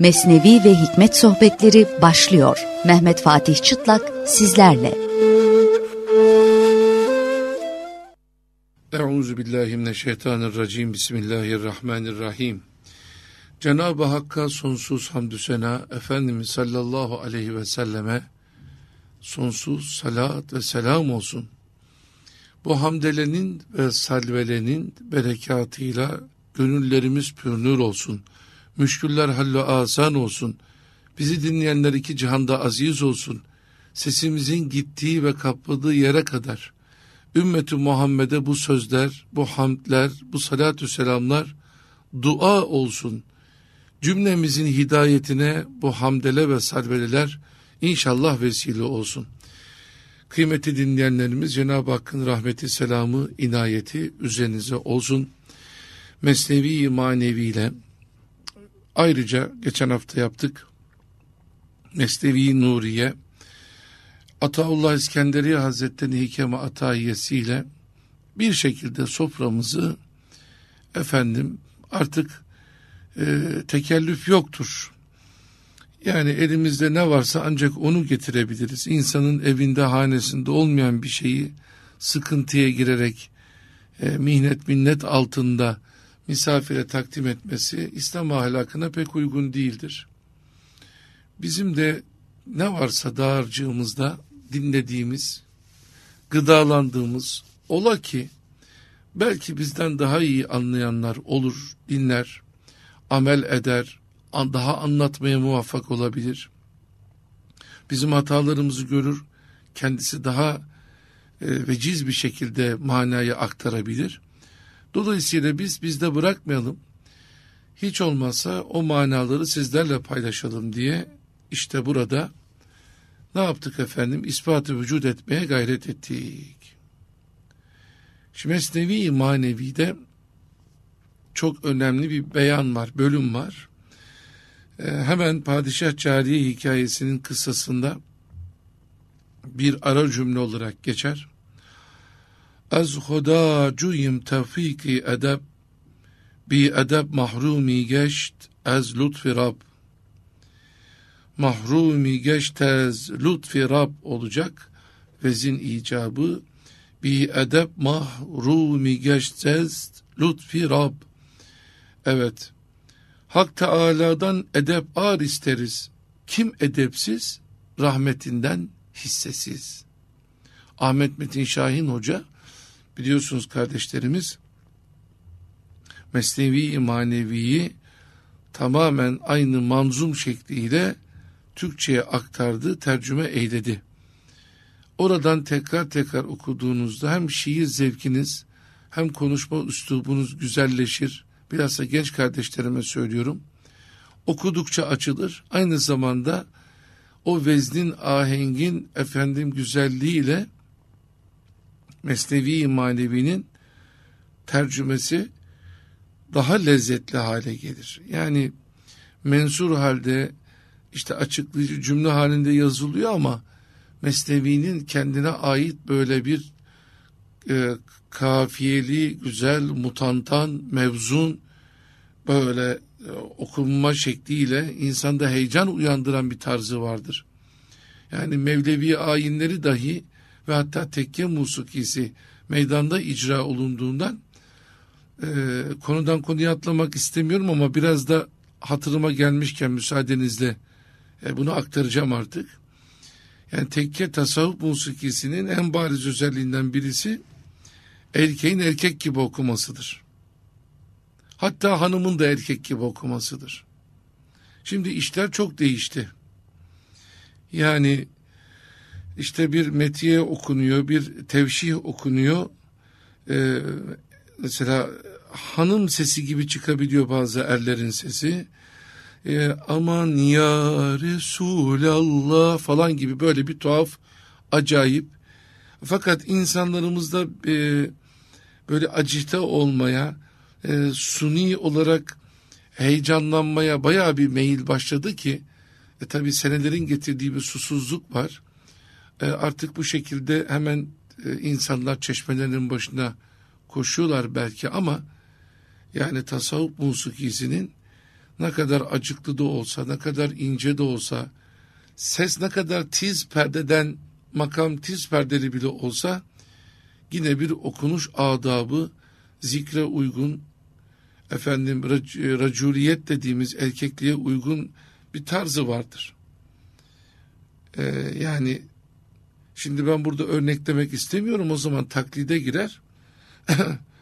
Mesnevi ve Hikmet Sohbetleri başlıyor. Mehmet Fatih Çıtlak sizlerle. Euzu billahi mineşşeytanirracim. Bismillahirrahmanirrahim. Cenab-ı Hakk'a sonsuz hamdü sena Efendimiz sallallahu aleyhi ve selleme sonsuz salat ve selam olsun. Bu hamdelenin ve salvelenin berekatıyla gönüllerimiz pürnür olsun.'' Müşküller hallu asan olsun. Bizi dinleyenler iki cihanda aziz olsun. Sesimizin gittiği ve kapladığı yere kadar. Ümmeti Muhammed'e bu sözler, bu hamdler, bu salatü selamlar dua olsun. Cümlemizin hidayetine bu hamdele ve salveleler inşallah vesile olsun. Kıymeti dinleyenlerimiz Cenab-ı Hakk'ın rahmeti, selamı, inayeti üzerinize olsun. Mesnevi maneviyle Ayrıca geçen hafta yaptık. Mesnevi Nuriye Ataullah İskenderiye Hazretleri Hikeme Atayiyesiyle bir şekilde soframızı efendim artık e, tekellüf yoktur. Yani elimizde ne varsa ancak onu getirebiliriz. İnsanın evinde hanesinde olmayan bir şeyi sıkıntıya girerek e, mihnet minnet altında misafire takdim etmesi İslam ahlakına pek uygun değildir. Bizim de ne varsa dağarcığımızda dinlediğimiz, gıdalandığımız ola ki belki bizden daha iyi anlayanlar olur, dinler, amel eder, daha anlatmaya muvaffak olabilir. Bizim hatalarımızı görür, kendisi daha e, veciz bir şekilde manayı aktarabilir. Dolayısıyla biz bizde bırakmayalım. Hiç olmazsa o manaları sizlerle paylaşalım diye işte burada ne yaptık efendim? İspatı vücut etmeye gayret ettik. Şimdi Mesnevi Manevi'de çok önemli bir beyan var, bölüm var. Ee, hemen Padişah Cariye hikayesinin kıssasında bir ara cümle olarak geçer. از خدا جویم توفیق ادب بی ادب محرومی گشت از لطف رب mahrumi geçtez Lutfi Rab olacak. Vezin icabı bi edeb mahrumi geçtez Lutfi Rab. Evet. Hak Teala'dan edep ar isteriz. Kim edepsiz? Rahmetinden hissesiz. Ahmet Metin Şahin Hoca biliyorsunuz kardeşlerimiz mesnevi maneviyi tamamen aynı manzum şekliyle Türkçe'ye aktardı, tercüme eyledi. Oradan tekrar tekrar okuduğunuzda hem şiir zevkiniz hem konuşma üslubunuz güzelleşir. Bilhassa genç kardeşlerime söylüyorum. Okudukça açılır. Aynı zamanda o veznin, ahengin, efendim güzelliğiyle Mesnevi Manevi'nin tercümesi daha lezzetli hale gelir. Yani mensur halde işte açıklayıcı cümle halinde yazılıyor ama Mesnevi'nin kendine ait böyle bir e, kafiyeli, güzel, mutantan, mevzun böyle e, okunma şekliyle insanda heyecan uyandıran bir tarzı vardır. Yani Mevlevi ayinleri dahi ve hatta tekke musikisi meydanda icra olunduğundan e, konudan konuya atlamak istemiyorum ama biraz da hatırıma gelmişken müsaadenizle e, bunu aktaracağım artık. Yani tekke tasavvuf musikisinin en bariz özelliğinden birisi erkeğin erkek gibi okumasıdır. Hatta hanımın da erkek gibi okumasıdır. Şimdi işler çok değişti. Yani işte bir metiye okunuyor, bir tevşih okunuyor. Ee, mesela hanım sesi gibi çıkabiliyor bazı erlerin sesi. Ee, aman ya Resulallah falan gibi böyle bir tuhaf, acayip. Fakat insanlarımızda e, böyle acite olmaya, e, suni olarak heyecanlanmaya baya bir meyil başladı ki e, tabi senelerin getirdiği bir susuzluk var. E, artık bu şekilde hemen e, insanlar çeşmelerin başına koşuyorlar belki ama yani tasavvuf musikisinin ne kadar acıklı da olsa, ne kadar ince de olsa, ses ne kadar tiz perdeden, makam tiz perdeli bile olsa, yine bir okunuş adabı, zikre uygun, efendim e, racuriyet dediğimiz erkekliğe uygun bir tarzı vardır. Ee, yani Şimdi ben burada örneklemek istemiyorum o zaman taklide girer.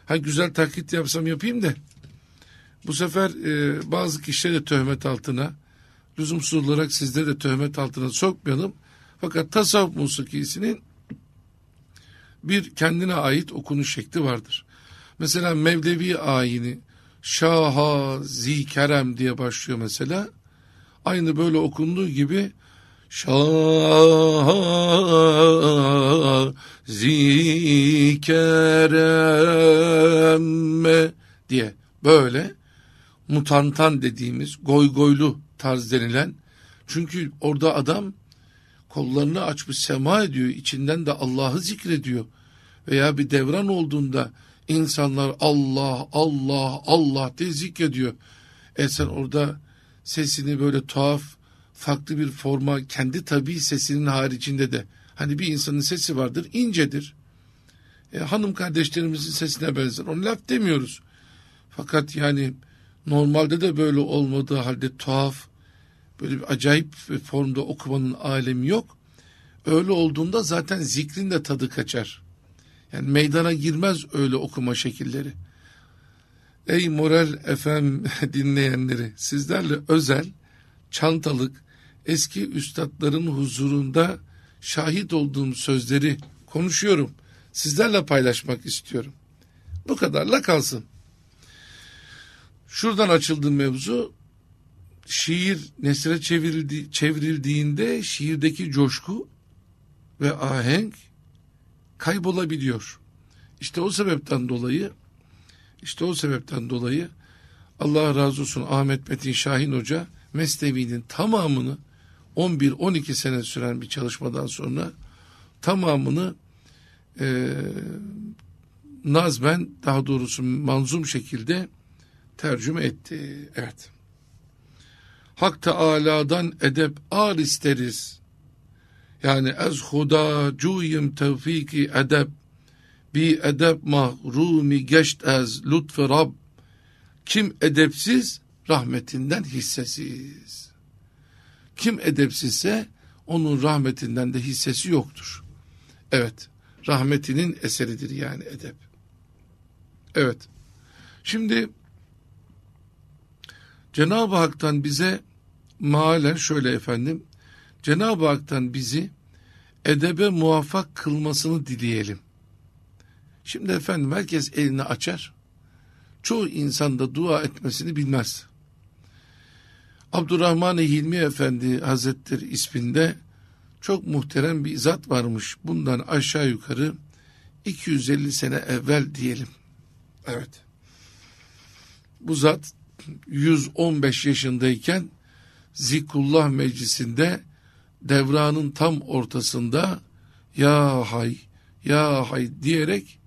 ha güzel taklit yapsam yapayım da. Bu sefer e, bazı kişiler de töhmet altına, lüzumsuz olarak sizde de töhmet altına sokmayalım. Fakat tasavvuf musikisinin bir kendine ait okunuş şekli vardır. Mesela Mevlevi ayini Şaha Zikerem diye başlıyor mesela. Aynı böyle okunduğu gibi Şah zikeremme diye böyle mutantan dediğimiz goygoylu tarz denilen çünkü orada adam kollarını açmış sema ediyor içinden de Allah'ı zikrediyor veya bir devran olduğunda insanlar Allah Allah Allah diye zikrediyor. E sen orada sesini böyle tuhaf farklı bir forma kendi tabi sesinin haricinde de hani bir insanın sesi vardır incedir. E, hanım kardeşlerimizin sesine benzer. Onu laf demiyoruz. Fakat yani normalde de böyle olmadığı halde tuhaf böyle bir acayip bir formda okumanın alemi yok. Öyle olduğunda zaten zikrin de tadı kaçar. Yani meydana girmez öyle okuma şekilleri. Ey moral efem dinleyenleri sizlerle özel çantalık eski üstadların huzurunda şahit olduğum sözleri konuşuyorum. Sizlerle paylaşmak istiyorum. Bu kadarla kalsın. Şuradan açıldı mevzu. Şiir nesre çevrildi, çevrildiğinde şiirdeki coşku ve ahenk kaybolabiliyor. İşte o sebepten dolayı işte o sebepten dolayı Allah razı olsun Ahmet Metin Şahin Hoca Mesnevi'nin tamamını 11-12 sene süren bir çalışmadan sonra tamamını e, nazmen daha doğrusu manzum şekilde tercüme etti. Evet. Hak Teâlâ'dan edep ar isteriz. Yani ez huda cuyim tevfiki edep bi edep mahrumi geçt ez lütfü Rab. Kim edepsiz rahmetinden hissesiz. Kim edepsizse onun rahmetinden de hissesi yoktur. Evet, rahmetinin eseridir yani edep. Evet, şimdi Cenab-ı Hak'tan bize maalen şöyle efendim, Cenab-ı Hak'tan bizi edebe muvaffak kılmasını dileyelim. Şimdi efendim herkes elini açar. Çoğu insan da dua etmesini bilmez. Abdurrahman Hilmi Efendi Hazretleri isminde çok muhterem bir zat varmış. Bundan aşağı yukarı 250 sene evvel diyelim. Evet. Bu zat 115 yaşındayken Zikullah Meclisi'nde devranın tam ortasında ya hay ya hay diyerek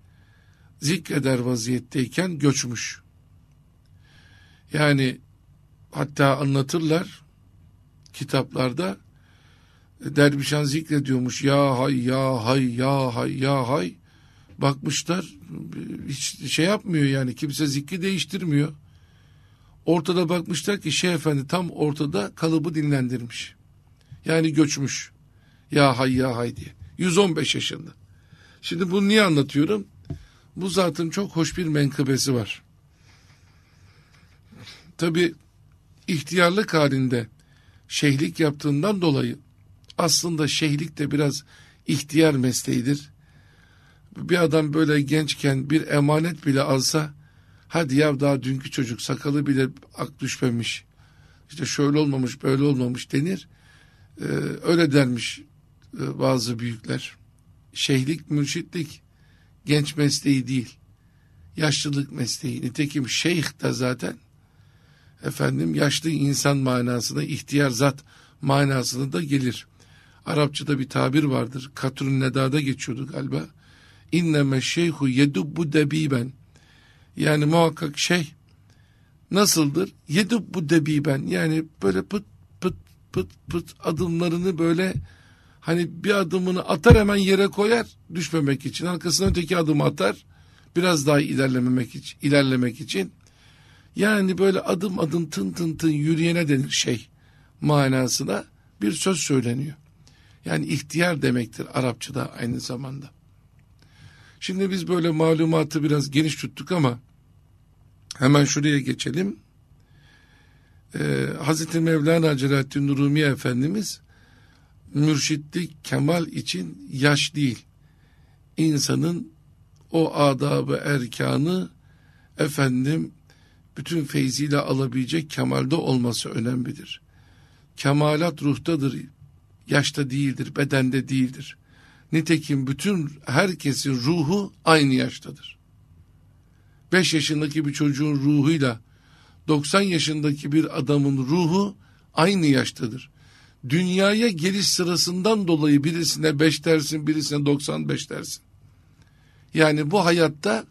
zikreder vaziyetteyken göçmüş. Yani hatta anlatırlar kitaplarda e, Dervişan zikrediyormuş ya hay ya hay ya hay ya hay bakmışlar e, hiç şey yapmıyor yani kimse zikri değiştirmiyor. Ortada bakmışlar ki şey Efendi tam ortada kalıbı dinlendirmiş. Yani göçmüş. Ya hay ya hay diye. 115 yaşında. Şimdi bunu niye anlatıyorum? Bu zatın çok hoş bir menkıbesi var. Tabi ihtiyarlık halinde şeyhlik yaptığından dolayı aslında şeyhlik de biraz ihtiyar mesleğidir. Bir adam böyle gençken bir emanet bile alsa hadi ya daha dünkü çocuk sakalı bile ak düşmemiş. İşte şöyle olmamış böyle olmamış denir. Ee, öyle dermiş e, bazı büyükler. Şeyhlik, mürşitlik genç mesleği değil. Yaşlılık mesleği. Nitekim şeyh de zaten efendim yaşlı insan manasında ihtiyar zat manasına da gelir. Arapçada bir tabir vardır. Katrun Neda'da geçiyordu galiba. İnneme şeyhu yedubbu debiben. Yani muhakkak şey nasıldır? Yedubbu debiben. Yani böyle pıt pıt pıt pıt adımlarını böyle hani bir adımını atar hemen yere koyar düşmemek için. Arkasına öteki adım atar. Biraz daha ilerlememek için, ilerlemek için yani böyle adım adım tın tın tın yürüyene denir şey manasına bir söz söyleniyor. Yani ihtiyar demektir Arapçada aynı zamanda. Şimdi biz böyle malumatı biraz geniş tuttuk ama hemen şuraya geçelim. Ee, Hazreti Mevlana Celalettin Rumi Efendimiz mürşitlik kemal için yaş değil İnsanın o adabı erkanı efendim bütün feyziyle alabilecek kemalde olması önemlidir. Kemalat ruhtadır, yaşta değildir, bedende değildir. Nitekim bütün herkesin ruhu aynı yaştadır. 5 yaşındaki bir çocuğun ruhuyla 90 yaşındaki bir adamın ruhu aynı yaştadır. Dünyaya geliş sırasından dolayı birisine 5 dersin, birisine 95 dersin. Yani bu hayatta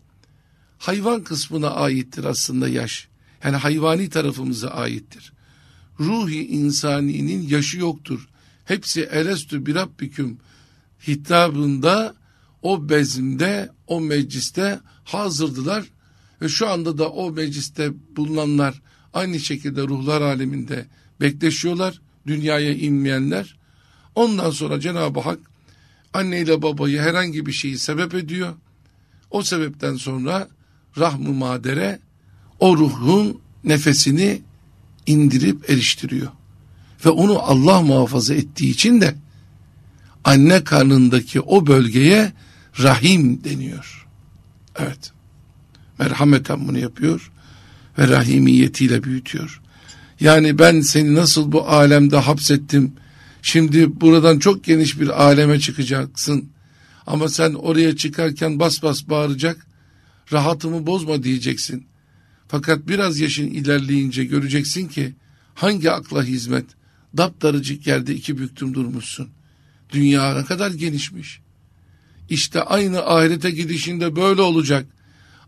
hayvan kısmına aittir aslında yaş. Yani hayvani tarafımıza aittir. Ruhi insaninin yaşı yoktur. Hepsi elestü bir hitabında o bezimde o mecliste hazırdılar ve şu anda da o mecliste bulunanlar aynı şekilde ruhlar aleminde bekleşiyorlar dünyaya inmeyenler. Ondan sonra Cenab-ı Hak anneyle babayı herhangi bir şeyi sebep ediyor. O sebepten sonra rahm-ı madere o ruhun nefesini indirip eriştiriyor. Ve onu Allah muhafaza ettiği için de anne karnındaki o bölgeye rahim deniyor. Evet. Merhameten bunu yapıyor ve rahimiyetiyle büyütüyor. Yani ben seni nasıl bu alemde hapsettim. Şimdi buradan çok geniş bir aleme çıkacaksın. Ama sen oraya çıkarken bas bas bağıracak rahatımı bozma diyeceksin. Fakat biraz yaşın ilerleyince göreceksin ki hangi akla hizmet, daptarıcık yerde iki büktüm durmuşsun. Dünya ne kadar genişmiş. İşte aynı ahirete gidişinde böyle olacak.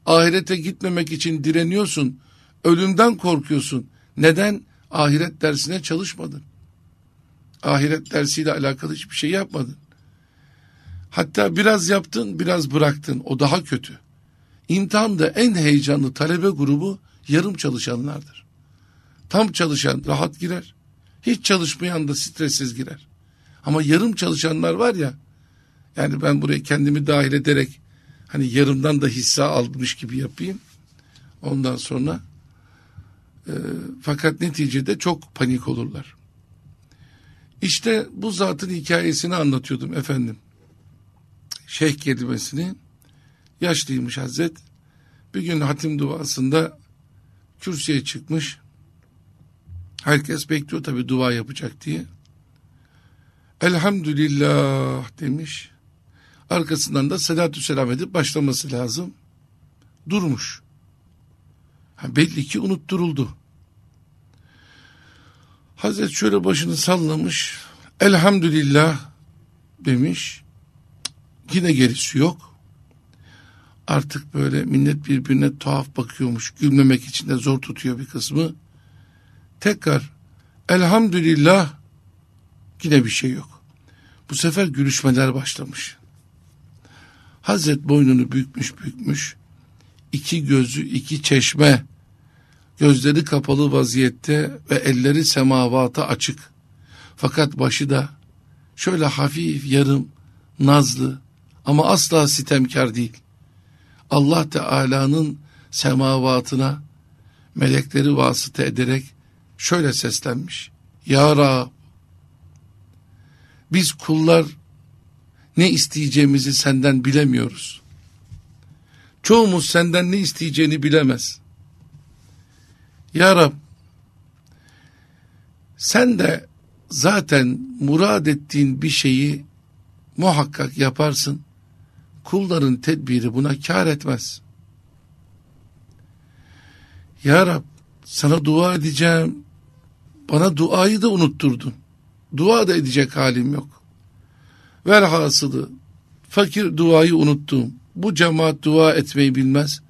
Ahirete gitmemek için direniyorsun, ölümden korkuyorsun. Neden? Ahiret dersine çalışmadın. Ahiret dersiyle alakalı hiçbir şey yapmadın. Hatta biraz yaptın, biraz bıraktın. O daha kötü. İmtihanda en heyecanlı talebe grubu yarım çalışanlardır. Tam çalışan rahat girer. Hiç çalışmayan da stressiz girer. Ama yarım çalışanlar var ya yani ben buraya kendimi dahil ederek hani yarımdan da hisse almış gibi yapayım. Ondan sonra e, fakat neticede çok panik olurlar. İşte bu zatın hikayesini anlatıyordum efendim. Şeyh kelimesini Yaşlıymış Hazret. Bir gün hatim duasında kürsüye çıkmış. Herkes bekliyor tabi dua yapacak diye. Elhamdülillah demiş. Arkasından da selatü selam edip başlaması lazım. Durmuş. Ha, belli ki unutturuldu. Hazret şöyle başını sallamış. Elhamdülillah demiş. Yine gerisi yok artık böyle millet birbirine tuhaf bakıyormuş. Gülmemek için de zor tutuyor bir kısmı. Tekrar elhamdülillah yine bir şey yok. Bu sefer gülüşmeler başlamış. Hazret boynunu bükmüş bükmüş. İki gözü iki çeşme. Gözleri kapalı vaziyette ve elleri semavata açık. Fakat başı da şöyle hafif yarım nazlı ama asla sitemkar değil. Allah Teala'nın semavatına melekleri vasıta ederek şöyle seslenmiş. Ya Rab biz kullar ne isteyeceğimizi senden bilemiyoruz. Çoğumuz senden ne isteyeceğini bilemez. Ya Rab sen de zaten murad ettiğin bir şeyi muhakkak yaparsın Kulların tedbiri buna kar etmez. Ya Rab sana dua edeceğim. Bana duayı da unutturdun. Dua da edecek halim yok. Velhasılı fakir duayı unuttum. Bu cemaat dua etmeyi bilmez.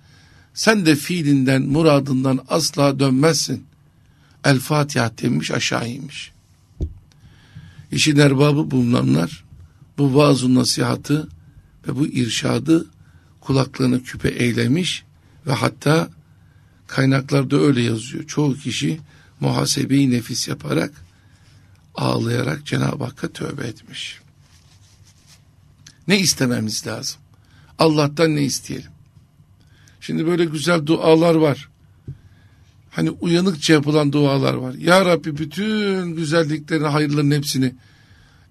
Sen de fiilinden, muradından asla dönmezsin. El Fatiha demiş aşağı inmiş. İşin erbabı bulunanlar bu vaaz nasihatı ve bu irşadı kulaklarını küpe eylemiş ve hatta kaynaklarda öyle yazıyor. Çoğu kişi muhasebeyi nefis yaparak ağlayarak Cenab-ı Hakk'a tövbe etmiş. Ne istememiz lazım? Allah'tan ne isteyelim? Şimdi böyle güzel dualar var. Hani uyanıkça yapılan dualar var. Ya Rabbi bütün güzelliklerini, hayırların hepsini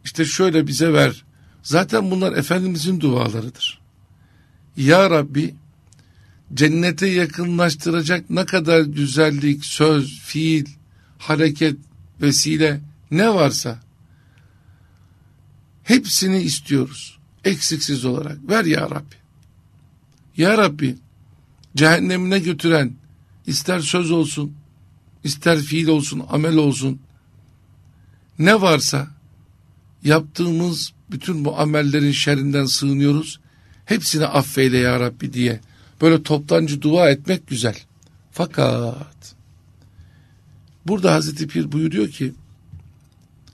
işte şöyle bize ver. Zaten bunlar Efendimizin dualarıdır. Ya Rabbi cennete yakınlaştıracak ne kadar güzellik, söz, fiil, hareket, vesile ne varsa hepsini istiyoruz. Eksiksiz olarak ver ya Rabbi. Ya Rabbi cehennemine götüren ister söz olsun, ister fiil olsun, amel olsun ne varsa yaptığımız bütün bu amellerin şerrinden sığınıyoruz. Hepsini affeyle ya Rabbi diye böyle toptancı dua etmek güzel. Fakat burada Hazreti Pir buyuruyor ki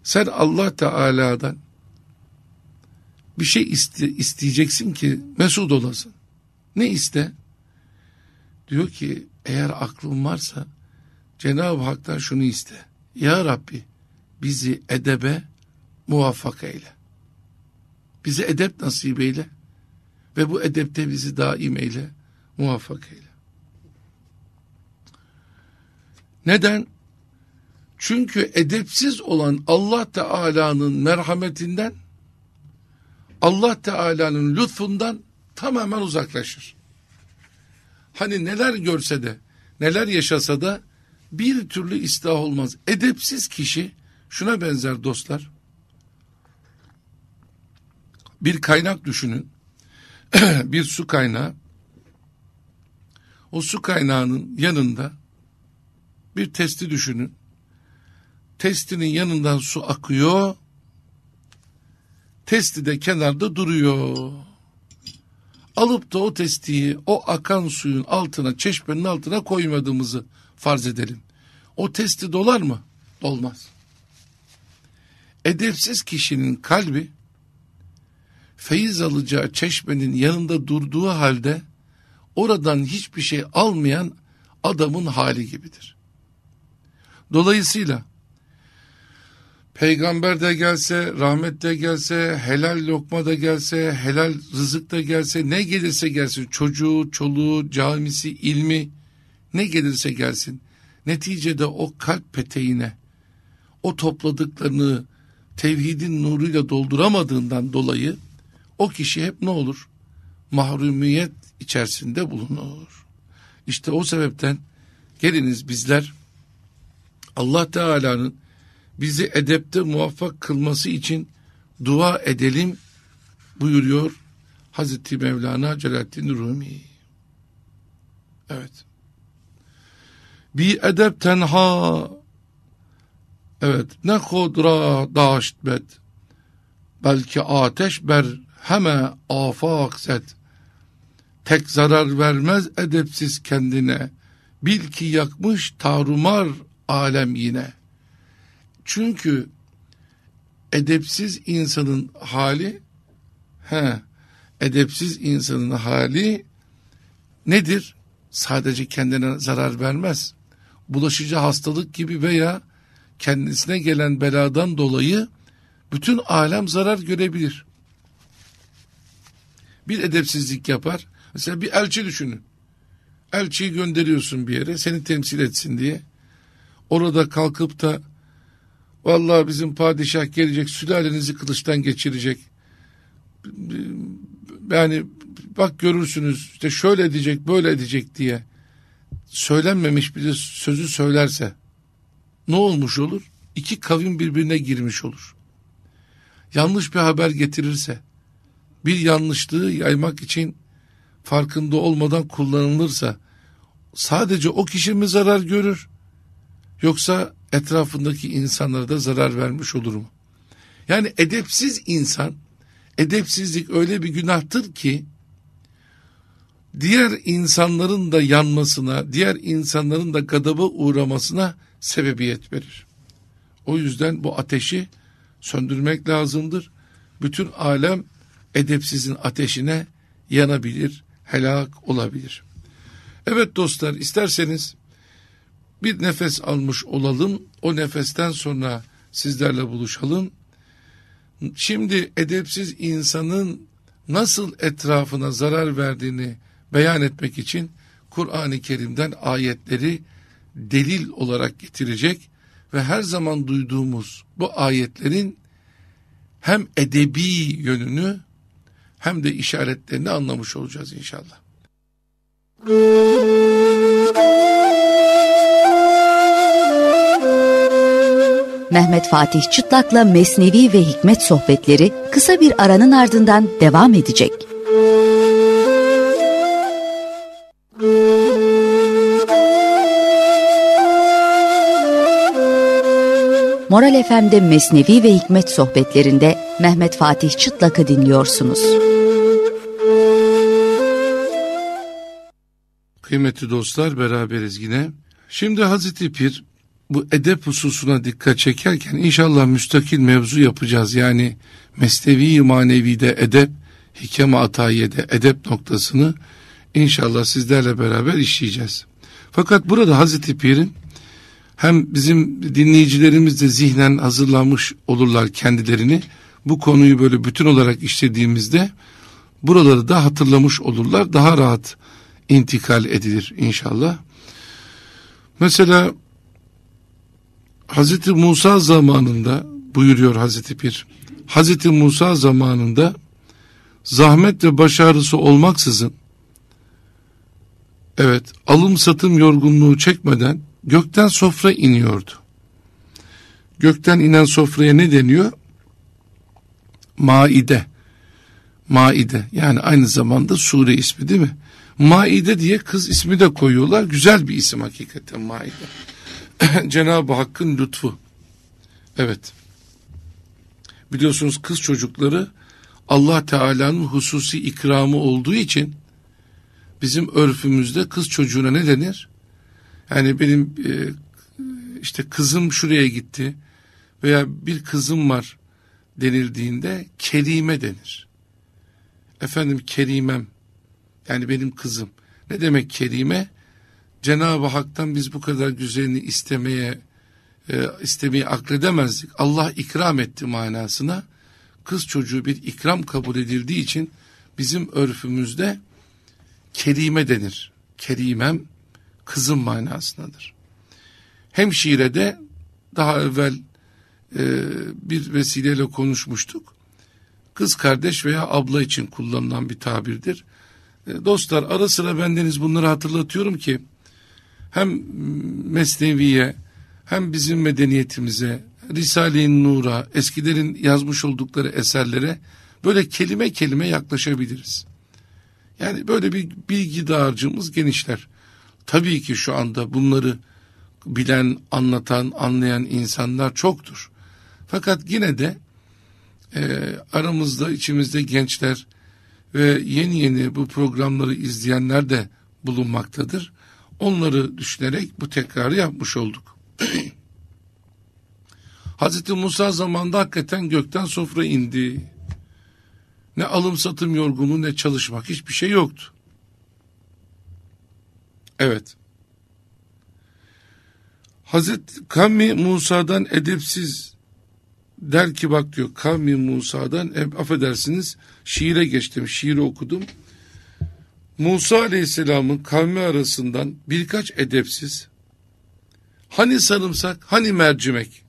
sen Allah Teala'dan bir şey iste, isteyeceksin ki mesut olasın. Ne iste? Diyor ki eğer aklın varsa Cenab-ı Hak'tan şunu iste. Ya Rabbi bizi edebe muvaffak eyle. Bize edep nasip eyle ve bu edepte bizi daim eyle, muvaffak eyle. Neden? Çünkü edepsiz olan Allah Teala'nın merhametinden, Allah Teala'nın lütfundan tamamen uzaklaşır. Hani neler görse de, neler yaşasa da bir türlü istah olmaz. Edepsiz kişi şuna benzer dostlar. Bir kaynak düşünün. bir su kaynağı. O su kaynağının yanında bir testi düşünün. Testinin yanından su akıyor. Testi de kenarda duruyor. Alıp da o testiyi o akan suyun altına, çeşmenin altına koymadığımızı farz edelim. O testi dolar mı? Dolmaz. Edepsiz kişinin kalbi feyiz alacağı çeşmenin yanında durduğu halde oradan hiçbir şey almayan adamın hali gibidir. Dolayısıyla peygamber de gelse, rahmet de gelse, helal lokma da gelse, helal rızık da gelse, ne gelirse gelsin çocuğu, çoluğu, camisi, ilmi ne gelirse gelsin. Neticede o kalp peteğine o topladıklarını tevhidin nuruyla dolduramadığından dolayı o kişi hep ne olur? Mahrumiyet içerisinde bulunur. İşte o sebepten geliniz bizler Allah Teala'nın bizi edepte muvaffak kılması için dua edelim buyuruyor Hazreti Mevlana Celaleddin Rumi. Evet. Bi edep tenha Evet ne kodra daştbet belki ateş ber heme afak zet. Tek zarar vermez edepsiz kendine. Bil ki yakmış tarumar alem yine. Çünkü edepsiz insanın hali he edepsiz insanın hali nedir? Sadece kendine zarar vermez. Bulaşıcı hastalık gibi veya kendisine gelen beladan dolayı bütün alem zarar görebilir bir edepsizlik yapar. Mesela bir elçi düşünün. Elçiyi gönderiyorsun bir yere seni temsil etsin diye. Orada kalkıp da vallahi bizim padişah gelecek sülalenizi kılıçtan geçirecek. Yani bak görürsünüz işte şöyle edecek böyle edecek diye söylenmemiş bir sözü söylerse ne olmuş olur? İki kavim birbirine girmiş olur. Yanlış bir haber getirirse bir yanlışlığı yaymak için farkında olmadan kullanılırsa sadece o kişi mi zarar görür yoksa etrafındaki insanlara da zarar vermiş olur mu? Yani edepsiz insan, edepsizlik öyle bir günahtır ki diğer insanların da yanmasına, diğer insanların da gadaba uğramasına sebebiyet verir. O yüzden bu ateşi söndürmek lazımdır. Bütün alem edepsizin ateşine yanabilir, helak olabilir. Evet dostlar isterseniz bir nefes almış olalım. O nefesten sonra sizlerle buluşalım. Şimdi edepsiz insanın nasıl etrafına zarar verdiğini beyan etmek için Kur'an-ı Kerim'den ayetleri delil olarak getirecek ve her zaman duyduğumuz bu ayetlerin hem edebi yönünü hem de işaretlerini anlamış olacağız inşallah. Mehmet Fatih Çıtlak'la Mesnevi ve Hikmet sohbetleri kısa bir aranın ardından devam edecek. Müzik Moral FM'de Mesnevi ve Hikmet sohbetlerinde Mehmet Fatih Çıtlak'ı dinliyorsunuz. Kıymetli dostlar beraberiz yine. Şimdi Hazreti Pir bu edep hususuna dikkat çekerken inşallah müstakil mevzu yapacağız. Yani mesnevi manevi de edep, hikem atayede edep noktasını inşallah sizlerle beraber işleyeceğiz. Fakat burada Hazreti Pir'in hem bizim dinleyicilerimiz de zihnen hazırlanmış olurlar kendilerini. Bu konuyu böyle bütün olarak işlediğimizde buraları da hatırlamış olurlar. Daha rahat intikal edilir inşallah. Mesela Hazreti Musa zamanında buyuruyor Hazreti Pir. Hazreti Musa zamanında zahmet ve başarısı olmaksızın evet alım satım yorgunluğu çekmeden gökten sofra iniyordu. Gökten inen sofraya ne deniyor? Maide. Maide yani aynı zamanda sure ismi değil mi? Maide diye kız ismi de koyuyorlar. Güzel bir isim hakikaten Maide. Cenab-ı Hakk'ın lütfu. Evet. Biliyorsunuz kız çocukları Allah Teala'nın hususi ikramı olduğu için bizim örfümüzde kız çocuğuna ne denir? Yani benim e, işte kızım şuraya gitti veya bir kızım var denildiğinde kerime denir. Efendim kerimem yani benim kızım. Ne demek kerime? Cenab-ı Hak'tan biz bu kadar güzelini istemeye e, istemeyi akledemezdik. Allah ikram etti manasına. Kız çocuğu bir ikram kabul edildiği için bizim örfümüzde kerime denir. Kerimem kızım manasındadır. de daha evvel e, bir vesileyle konuşmuştuk. Kız kardeş veya abla için kullanılan bir tabirdir. E, dostlar ara sıra bendeniz bunları hatırlatıyorum ki hem mesneviye hem bizim medeniyetimize Risale-i Nur'a eskilerin yazmış oldukları eserlere böyle kelime kelime yaklaşabiliriz. Yani böyle bir bilgi dağarcığımız genişler. Tabii ki şu anda bunları bilen, anlatan, anlayan insanlar çoktur. Fakat yine de e, aramızda, içimizde gençler ve yeni yeni bu programları izleyenler de bulunmaktadır. Onları düşünerek bu tekrarı yapmış olduk. Hz. Musa zamanında hakikaten gökten sofra indi. Ne alım satım yorgunluğu ne çalışmak hiçbir şey yoktu. Evet. Hazreti kavmi Musa'dan edepsiz der ki bak diyor kavmi Musa'dan e, affedersiniz şiire geçtim şiiri okudum. Musa Aleyhisselam'ın kavmi arasından birkaç edepsiz hani sarımsak hani mercimek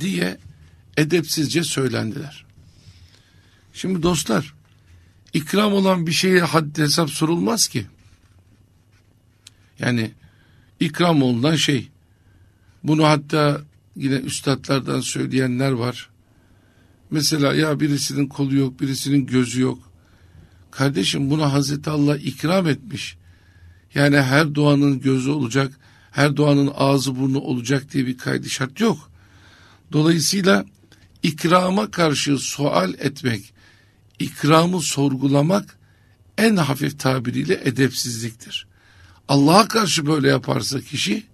diye edepsizce söylendiler. Şimdi dostlar ikram olan bir şeye had hesap sorulmaz ki. Yani ikram olunan şey. Bunu hatta yine üstadlardan söyleyenler var. Mesela ya birisinin kolu yok, birisinin gözü yok. Kardeşim buna Hazreti Allah ikram etmiş. Yani her doğanın gözü olacak, her doğanın ağzı burnu olacak diye bir kaydı şart yok. Dolayısıyla ikrama karşı sual etmek, ikramı sorgulamak en hafif tabiriyle edepsizliktir. Allah'a karşı böyle yaparsa kişi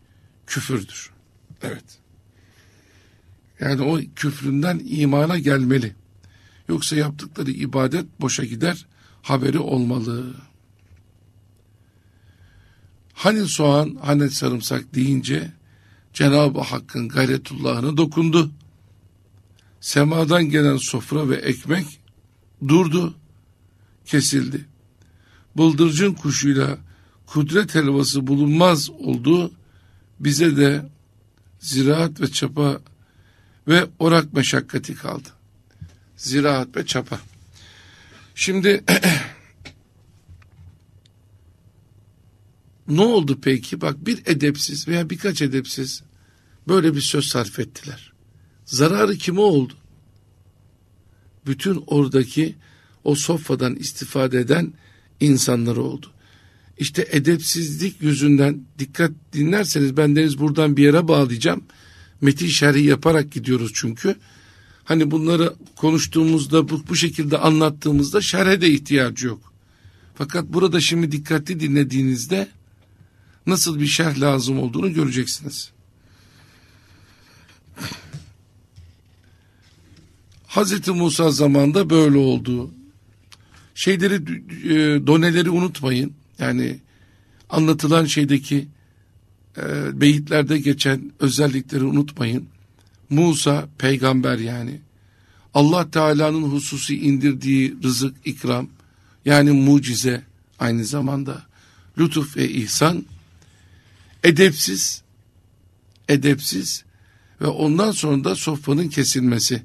küfürdür. Evet. Yani o küfründen imana gelmeli. Yoksa yaptıkları ibadet boşa gider, haberi olmalı. Hani soğan, hani sarımsak deyince Cenab-ı Hakk'ın gayretullahına dokundu. Semadan gelen sofra ve ekmek durdu, kesildi. Bıldırcın kuşuyla kudret helvası bulunmaz olduğu bize de ziraat ve çapa ve orak meşakkati kaldı. Ziraat ve çapa. Şimdi ne oldu peki? Bak bir edepsiz veya birkaç edepsiz böyle bir söz sarf ettiler. Zararı kime oldu? Bütün oradaki o sofadan istifade eden insanları oldu işte edepsizlik yüzünden dikkat dinlerseniz ben deniz buradan bir yere bağlayacağım. Metin şerhi yaparak gidiyoruz çünkü. Hani bunları konuştuğumuzda bu, bu şekilde anlattığımızda şerhe de ihtiyacı yok. Fakat burada şimdi dikkatli dinlediğinizde nasıl bir şerh lazım olduğunu göreceksiniz. Hazreti Musa zamanında böyle oldu. Şeyleri, e, doneleri unutmayın. Yani anlatılan şeydeki e, beyitlerde geçen özellikleri unutmayın. Musa peygamber yani. Allah Teala'nın hususi indirdiği rızık ikram yani mucize aynı zamanda lütuf ve ihsan edepsiz edepsiz ve ondan sonra da sofranın kesilmesi.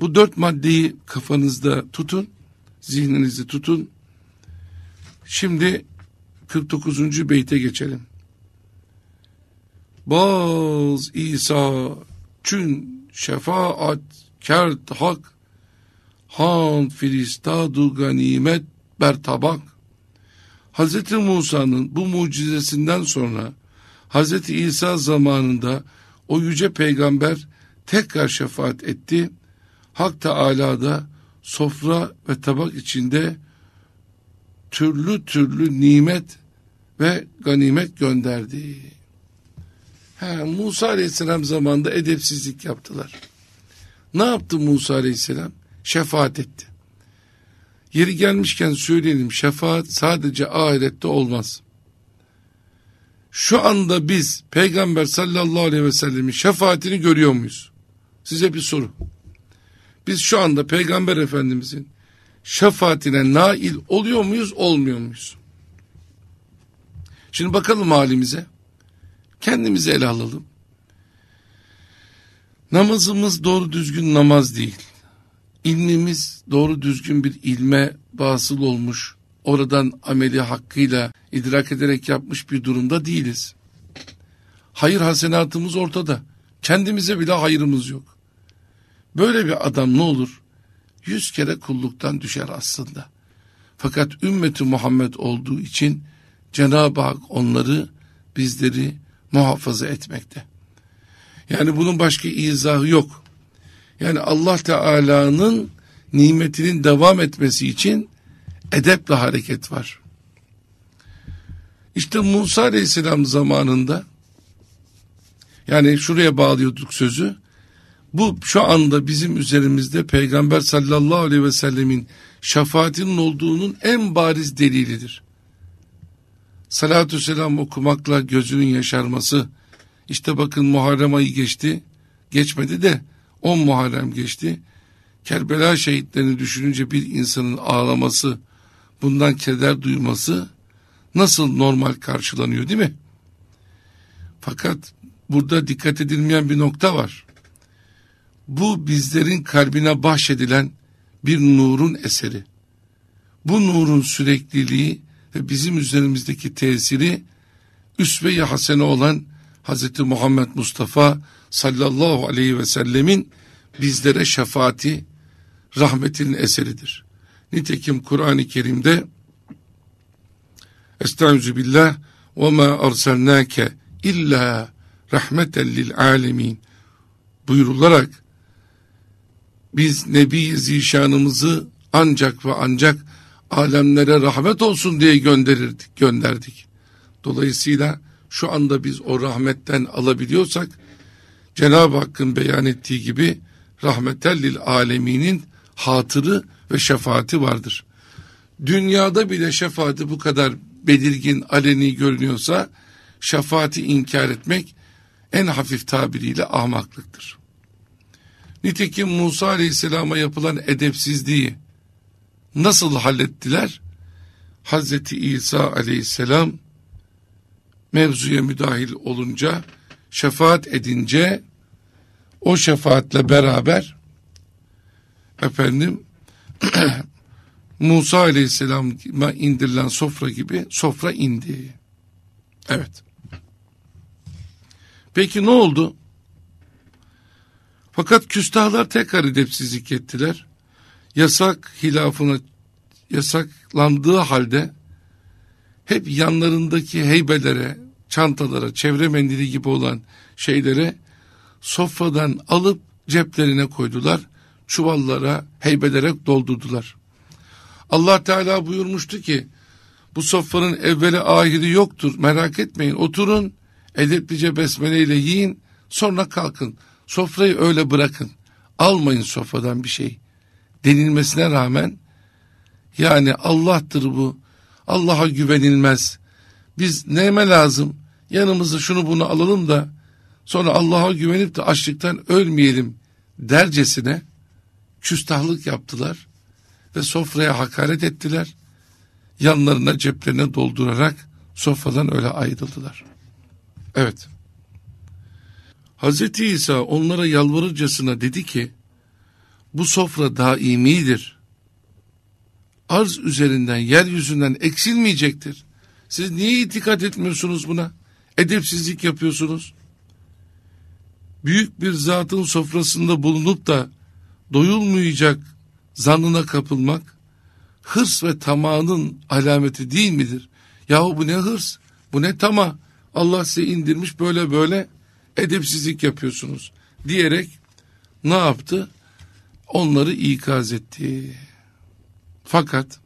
Bu dört maddeyi kafanızda tutun, zihninizi tutun. Şimdi 49. beyte geçelim. Baz İsa çün şefaat kert hak han filistadu ganimet bertabak Hz. Musa'nın bu mucizesinden sonra Hz. İsa zamanında o yüce peygamber tekrar şefaat etti. Hak Teala da sofra ve tabak içinde türlü türlü nimet ve ganimet gönderdi. He, Musa aleyhisselam zamanında edepsizlik yaptılar. Ne yaptı Musa aleyhisselam? Şefaat etti. Yeri gelmişken söyleyelim şefaat sadece ahirette olmaz. Şu anda biz peygamber sallallahu aleyhi ve sellemin şefaatini görüyor muyuz? Size bir soru. Biz şu anda peygamber efendimizin şefaatine nail oluyor muyuz olmuyor muyuz? Şimdi bakalım halimize. Kendimizi ele alalım. Namazımız doğru düzgün namaz değil. İlmimiz doğru düzgün bir ilme basıl olmuş, oradan ameli hakkıyla idrak ederek yapmış bir durumda değiliz. Hayır hasenatımız ortada. Kendimize bile hayırımız yok. Böyle bir adam ne olur? Yüz kere kulluktan düşer aslında. Fakat ümmeti Muhammed olduğu için Cenab-ı Hak onları bizleri muhafaza etmekte. Yani bunun başka izahı yok. Yani Allah Teala'nın nimetinin devam etmesi için edeple hareket var. İşte Musa Aleyhisselam zamanında yani şuraya bağlıyorduk sözü. Bu şu anda bizim üzerimizde Peygamber sallallahu aleyhi ve sellemin şefaatinin olduğunun en bariz delilidir. Salatü selam okumakla gözünün yaşarması. İşte bakın Muharrem ayı geçti. Geçmedi de 10 Muharrem geçti. Kerbela şehitlerini düşününce bir insanın ağlaması, bundan keder duyması nasıl normal karşılanıyor değil mi? Fakat burada dikkat edilmeyen bir nokta var. Bu bizlerin kalbine bahşedilen bir nurun eseri. Bu nurun sürekliliği ve bizim üzerimizdeki tesiri üsve-i hasene olan Hazreti Muhammed Mustafa sallallahu aleyhi ve sellemin bizlere şefaati rahmetinin eseridir. Nitekim Kur'an-ı Kerim'de Estaizu billah ve ma arsalnake illa rahmeten lil alemin buyurularak biz Nebi Zişanımızı ancak ve ancak alemlere rahmet olsun diye gönderirdik, gönderdik. Dolayısıyla şu anda biz o rahmetten alabiliyorsak Cenab-ı Hakk'ın beyan ettiği gibi rahmetellil aleminin hatırı ve şefaati vardır. Dünyada bile şefaati bu kadar belirgin, aleni görünüyorsa şefaati inkar etmek en hafif tabiriyle ahmaklıktır. Nitekim Musa Aleyhisselam'a yapılan edepsizliği Nasıl hallettiler? Hazreti İsa aleyhisselam mevzuya müdahil olunca, şefaat edince o şefaatle beraber efendim Musa aleyhisselama indirilen sofra gibi sofra indi. Evet. Peki ne oldu? Fakat küstahlar tekrar edepsizlik ettiler yasak hilafına yasaklandığı halde hep yanlarındaki heybelere, çantalara, çevre mendili gibi olan şeylere sofradan alıp ceplerine koydular. Çuvallara, heybelere doldurdular. Allah Teala buyurmuştu ki bu sofranın evveli ahiri yoktur merak etmeyin oturun edeplice besmeleyle yiyin sonra kalkın sofrayı öyle bırakın almayın sofradan bir şey.'' denilmesine rağmen yani Allah'tır bu. Allah'a güvenilmez. Biz neyime lazım? Yanımızda şunu bunu alalım da sonra Allah'a güvenip de açlıktan ölmeyelim dercesine küstahlık yaptılar ve sofraya hakaret ettiler. Yanlarına ceplerine doldurarak sofradan öyle ayrıldılar. Evet. Hazreti İsa onlara yalvarırcasına dedi ki bu sofra daimidir. Arz üzerinden, yeryüzünden eksilmeyecektir. Siz niye itikat etmiyorsunuz buna? Edepsizlik yapıyorsunuz. Büyük bir zatın sofrasında bulunup da doyulmayacak zannına kapılmak, hırs ve tamağının alameti değil midir? Yahu bu ne hırs, bu ne tamah? Allah size indirmiş böyle böyle edepsizlik yapıyorsunuz diyerek ne yaptı? onları ikaz etti. Fakat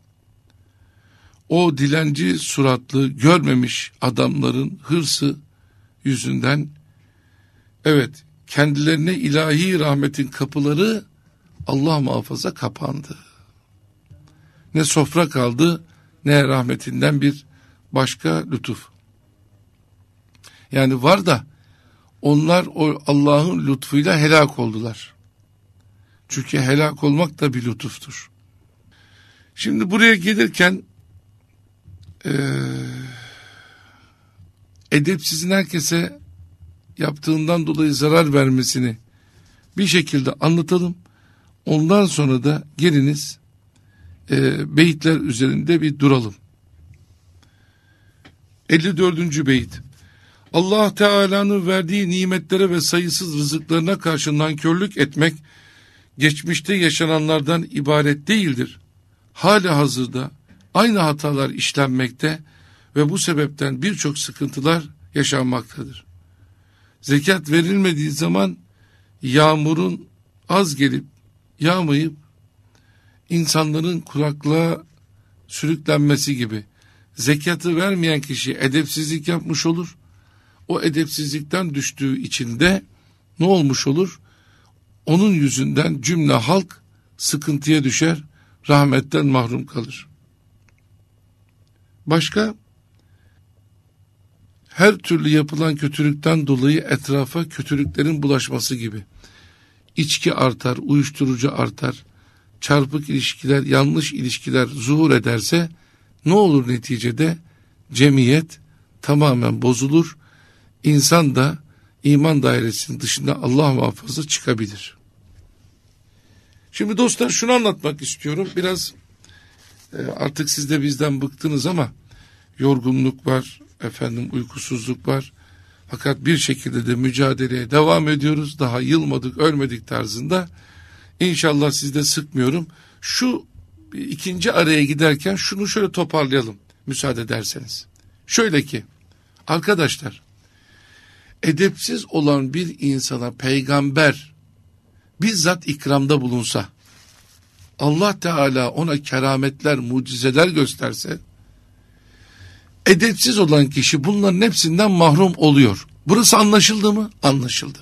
o dilenci suratlı görmemiş adamların hırsı yüzünden evet kendilerine ilahi rahmetin kapıları Allah muhafaza kapandı. Ne sofra kaldı ne rahmetinden bir başka lütuf. Yani var da onlar o Allah'ın lütfuyla helak oldular. Çünkü helak olmak da bir lütuftur. Şimdi buraya gelirken e, edepsizin herkese yaptığından dolayı zarar vermesini bir şekilde anlatalım. Ondan sonra da geliniz e, beyitler üzerinde bir duralım. 54. beyit Allah Teala'nın verdiği nimetlere ve sayısız rızıklarına karşı nankörlük etmek geçmişte yaşananlardan ibaret değildir. Hala hazırda aynı hatalar işlenmekte ve bu sebepten birçok sıkıntılar yaşanmaktadır. Zekat verilmediği zaman yağmurun az gelip yağmayıp insanların kuraklığa sürüklenmesi gibi zekatı vermeyen kişi edepsizlik yapmış olur. O edepsizlikten düştüğü içinde ne olmuş olur? Onun yüzünden cümle halk sıkıntıya düşer, rahmetten mahrum kalır. Başka? Her türlü yapılan kötülükten dolayı etrafa kötülüklerin bulaşması gibi. İçki artar, uyuşturucu artar, çarpık ilişkiler, yanlış ilişkiler zuhur ederse ne olur neticede? Cemiyet tamamen bozulur, insan da iman dairesinin dışında Allah muhafaza çıkabilir. Şimdi dostlar şunu anlatmak istiyorum. Biraz e, artık siz de bizden bıktınız ama yorgunluk var, efendim uykusuzluk var. Fakat bir şekilde de mücadeleye devam ediyoruz. Daha yılmadık, ölmedik tarzında. İnşallah siz de sıkmıyorum. Şu ikinci araya giderken şunu şöyle toparlayalım müsaade ederseniz. Şöyle ki arkadaşlar edepsiz olan bir insana peygamber bizzat ikramda bulunsa, Allah Teala ona kerametler, mucizeler gösterse, edepsiz olan kişi bunların hepsinden mahrum oluyor. Burası anlaşıldı mı? Anlaşıldı.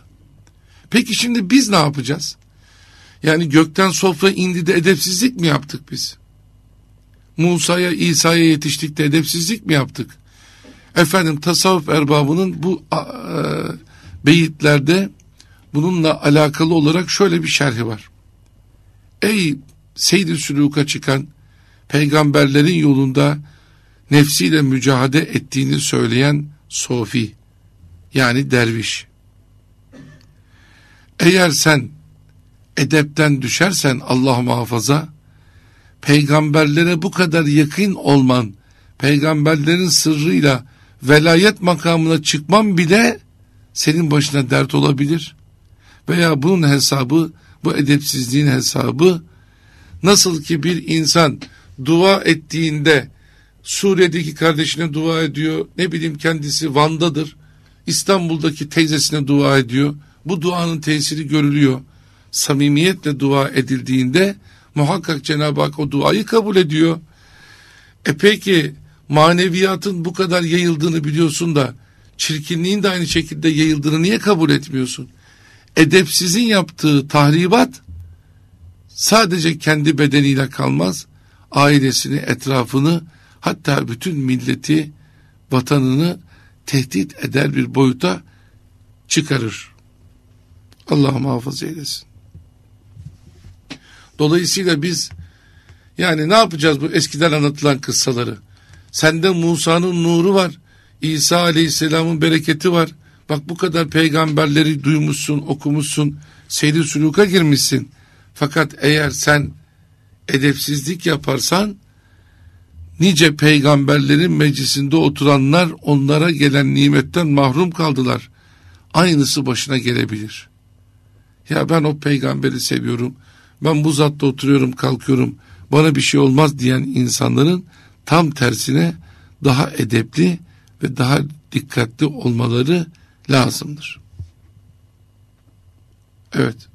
Peki şimdi biz ne yapacağız? Yani gökten sofra indi de edepsizlik mi yaptık biz? Musa'ya, İsa'ya yetiştik de edepsizlik mi yaptık? Efendim tasavvuf erbabının bu e, beyitlerde bununla alakalı olarak şöyle bir şerhi var. Ey seyir süluka çıkan peygamberlerin yolunda nefsiyle mücadele ettiğini söyleyen sofi yani derviş. Eğer sen edepten düşersen Allah muhafaza peygamberlere bu kadar yakın olman peygamberlerin sırrıyla velayet makamına çıkman bile senin başına dert olabilir veya bunun hesabı, bu edepsizliğin hesabı nasıl ki bir insan dua ettiğinde Suriye'deki kardeşine dua ediyor, ne bileyim kendisi Van'dadır, İstanbul'daki teyzesine dua ediyor, bu duanın tesiri görülüyor. Samimiyetle dua edildiğinde muhakkak Cenab-ı Hak o duayı kabul ediyor. E peki maneviyatın bu kadar yayıldığını biliyorsun da çirkinliğin de aynı şekilde yayıldığını niye kabul etmiyorsun? edepsizin yaptığı tahribat sadece kendi bedeniyle kalmaz, ailesini, etrafını, hatta bütün milleti, vatanını tehdit eder bir boyuta çıkarır. Allah muhafaza eylesin. Dolayısıyla biz yani ne yapacağız bu eskiden anlatılan kıssaları? Sende Musa'nın nuru var. İsa Aleyhisselam'ın bereketi var. Bak bu kadar peygamberleri duymuşsun, okumuşsun, seyri suluka girmişsin. Fakat eğer sen edepsizlik yaparsan nice peygamberlerin meclisinde oturanlar onlara gelen nimetten mahrum kaldılar. Aynısı başına gelebilir. Ya ben o peygamberi seviyorum. Ben bu zatta oturuyorum, kalkıyorum. Bana bir şey olmaz diyen insanların tam tersine daha edepli ve daha dikkatli olmaları lazımdır. Evet.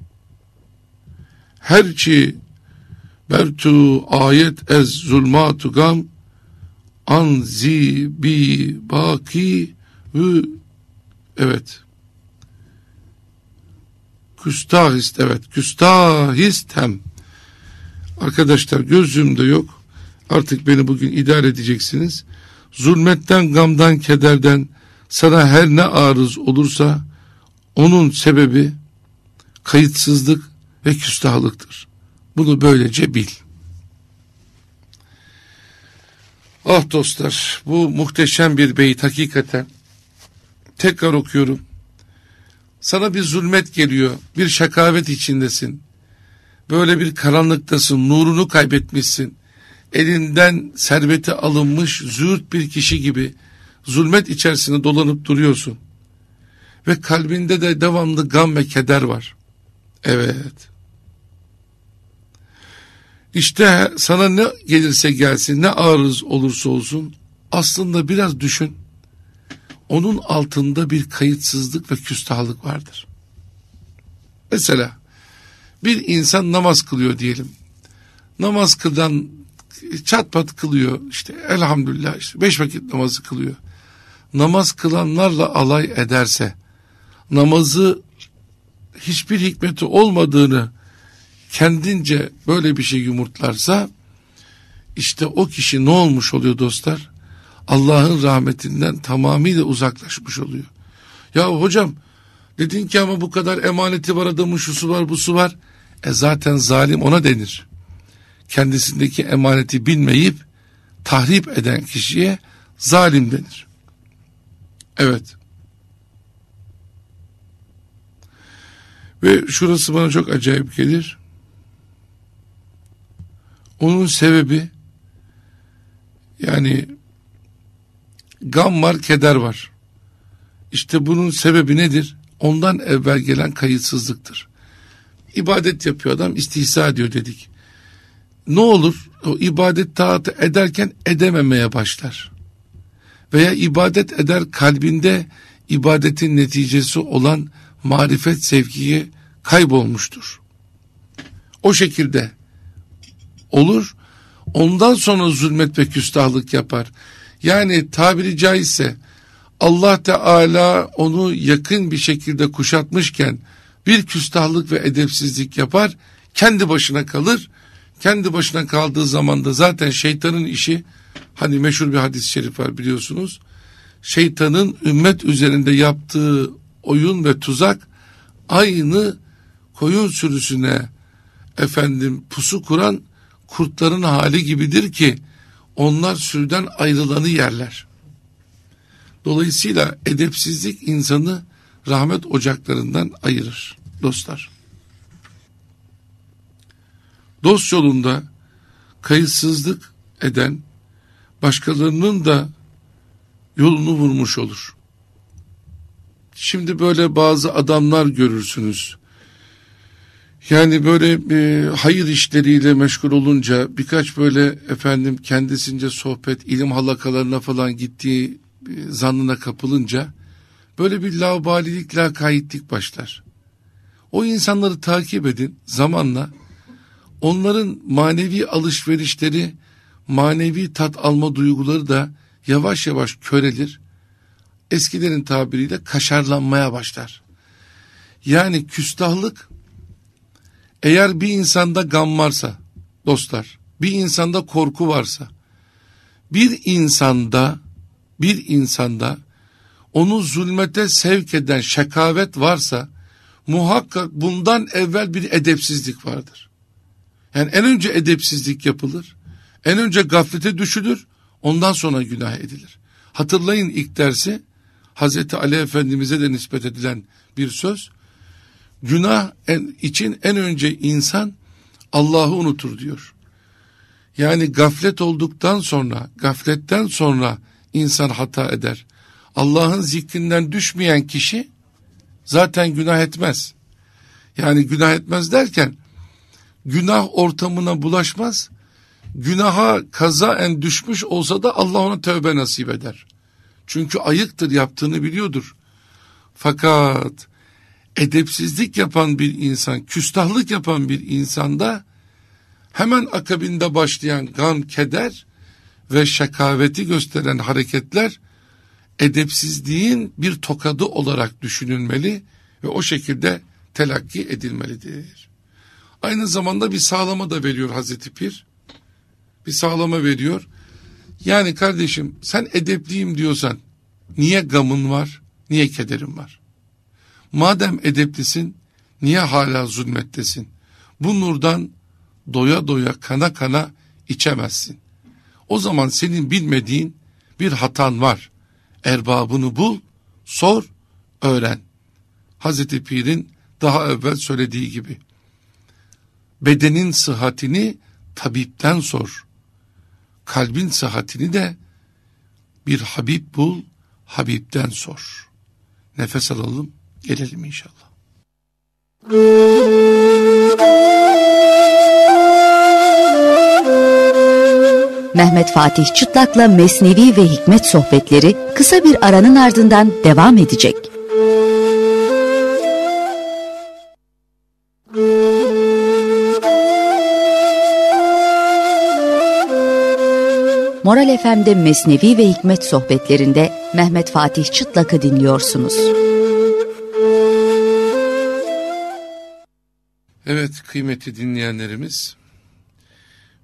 Herçi bertu ayet ez zulmatu gam anzi bi baki ve evet küstahist evet küstahist hem arkadaşlar gözümde yok artık beni bugün idare edeceksiniz zulmetten gamdan kederden sana her ne arız olursa onun sebebi kayıtsızlık ve küstahlıktır. Bunu böylece bil. Ah dostlar bu muhteşem bir beyit hakikaten tekrar okuyorum. Sana bir zulmet geliyor, bir şakavet içindesin. Böyle bir karanlıktasın, nurunu kaybetmişsin. Elinden serveti alınmış züğürt bir kişi gibi zulmet içerisinde dolanıp duruyorsun. Ve kalbinde de devamlı gam ve keder var. Evet. İşte sana ne gelirse gelsin, ne ağrız olursa olsun aslında biraz düşün. Onun altında bir kayıtsızlık ve küstahlık vardır. Mesela bir insan namaz kılıyor diyelim. Namaz kıldan çat pat kılıyor işte elhamdülillah işte beş vakit namazı kılıyor namaz kılanlarla alay ederse namazı hiçbir hikmeti olmadığını kendince böyle bir şey yumurtlarsa işte o kişi ne olmuş oluyor dostlar? Allah'ın rahmetinden tamamıyla uzaklaşmış oluyor. Ya hocam dedin ki ama bu kadar emaneti var adamın şusu var bu su var. E zaten zalim ona denir. Kendisindeki emaneti bilmeyip tahrip eden kişiye zalim denir. Evet. Ve şurası bana çok acayip gelir. Onun sebebi yani gam var, keder var. İşte bunun sebebi nedir? Ondan evvel gelen kayıtsızlıktır. İbadet yapıyor adam, istihza diyor dedik. Ne olur o ibadet taatı ederken edememeye başlar veya ibadet eder kalbinde ibadetin neticesi olan marifet sevgiyi kaybolmuştur. O şekilde olur. Ondan sonra zulmet ve küstahlık yapar. Yani tabiri caizse Allah Teala onu yakın bir şekilde kuşatmışken bir küstahlık ve edepsizlik yapar. Kendi başına kalır. Kendi başına kaldığı zaman da zaten şeytanın işi Hani meşhur bir hadis-i şerif var biliyorsunuz. Şeytanın ümmet üzerinde yaptığı oyun ve tuzak aynı koyun sürüsüne efendim pusu kuran kurtların hali gibidir ki onlar sürüden ayrılanı yerler. Dolayısıyla edepsizlik insanı rahmet ocaklarından ayırır dostlar. Dost yolunda kayıtsızlık eden başkalarının da yolunu vurmuş olur. Şimdi böyle bazı adamlar görürsünüz. Yani böyle e, hayır işleriyle meşgul olunca birkaç böyle efendim kendisince sohbet, ilim halakalarına falan gittiği e, zannına kapılınca böyle bir laubalilik, lakayitlik başlar. O insanları takip edin zamanla. Onların manevi alışverişleri manevi tat alma duyguları da yavaş yavaş körelir. Eskilerin tabiriyle kaşarlanmaya başlar. Yani küstahlık eğer bir insanda gam varsa dostlar, bir insanda korku varsa, bir insanda bir insanda onu zulmete sevk eden şekavet varsa muhakkak bundan evvel bir edepsizlik vardır. Yani en önce edepsizlik yapılır. En önce gaflete düşülür, ondan sonra günah edilir. Hatırlayın ilk dersi, Hazreti Ali Efendimiz'e de nispet edilen bir söz. Günah en, için en önce insan Allah'ı unutur diyor. Yani gaflet olduktan sonra, gafletten sonra insan hata eder. Allah'ın zikrinden düşmeyen kişi zaten günah etmez. Yani günah etmez derken günah ortamına bulaşmaz, günaha kazaen düşmüş olsa da Allah ona tövbe nasip eder. Çünkü ayıktır yaptığını biliyordur. Fakat edepsizlik yapan bir insan, küstahlık yapan bir insanda hemen akabinde başlayan gam, keder ve şakaveti gösteren hareketler edepsizliğin bir tokadı olarak düşünülmeli ve o şekilde telakki edilmelidir. Aynı zamanda bir sağlama da veriyor Hazreti Pir bir sağlama veriyor. Yani kardeşim sen edepliyim diyorsan niye gamın var, niye kederin var? Madem edeplisin niye hala zulmettesin? Bu nurdan doya doya kana kana içemezsin. O zaman senin bilmediğin bir hatan var. Erbabını bul, sor, öğren. Hazreti Pir'in daha evvel söylediği gibi. Bedenin sıhhatini tabipten sor kalbin sıhhatini de bir Habib bul, Habib'den sor. Nefes alalım, gelelim inşallah. Mehmet Fatih Çıtlak'la Mesnevi ve Hikmet sohbetleri kısa bir aranın ardından devam edecek. Moral FM'de Mesnevi ve Hikmet sohbetlerinde Mehmet Fatih Çıtlak'ı dinliyorsunuz. Evet kıymeti dinleyenlerimiz,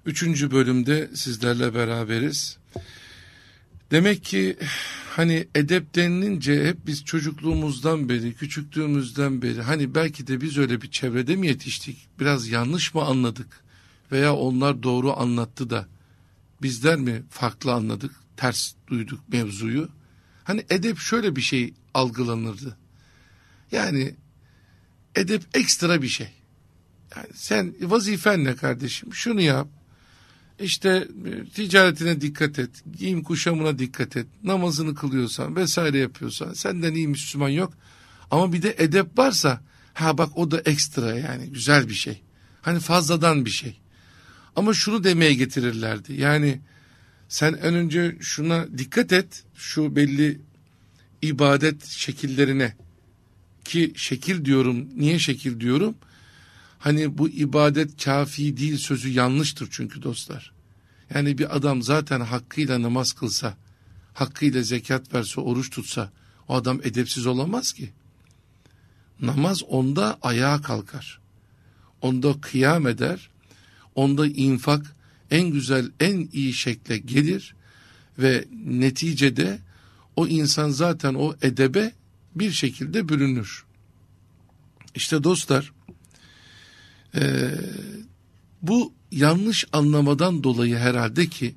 üçüncü bölümde sizlerle beraberiz. Demek ki hani edep denilince hep biz çocukluğumuzdan beri, küçüklüğümüzden beri hani belki de biz öyle bir çevrede mi yetiştik? Biraz yanlış mı anladık? Veya onlar doğru anlattı da bizler mi farklı anladık, ters duyduk mevzuyu? Hani edep şöyle bir şey algılanırdı. Yani edep ekstra bir şey. Yani sen vazifen ne kardeşim? Şunu yap. İşte e, ticaretine dikkat et, giyim kuşamına dikkat et, namazını kılıyorsan vesaire yapıyorsan senden iyi Müslüman yok. Ama bir de edep varsa ha bak o da ekstra yani güzel bir şey. Hani fazladan bir şey. Ama şunu demeye getirirlerdi. Yani sen en önce şuna dikkat et. Şu belli ibadet şekillerine ki şekil diyorum. Niye şekil diyorum? Hani bu ibadet kafi değil sözü yanlıştır çünkü dostlar. Yani bir adam zaten hakkıyla namaz kılsa, hakkıyla zekat verse, oruç tutsa o adam edepsiz olamaz ki. Namaz onda ayağa kalkar. Onda kıyam eder. Onda infak en güzel, en iyi şekle gelir ve neticede o insan zaten o edebe bir şekilde bürünür. İşte dostlar e, bu yanlış anlamadan dolayı herhalde ki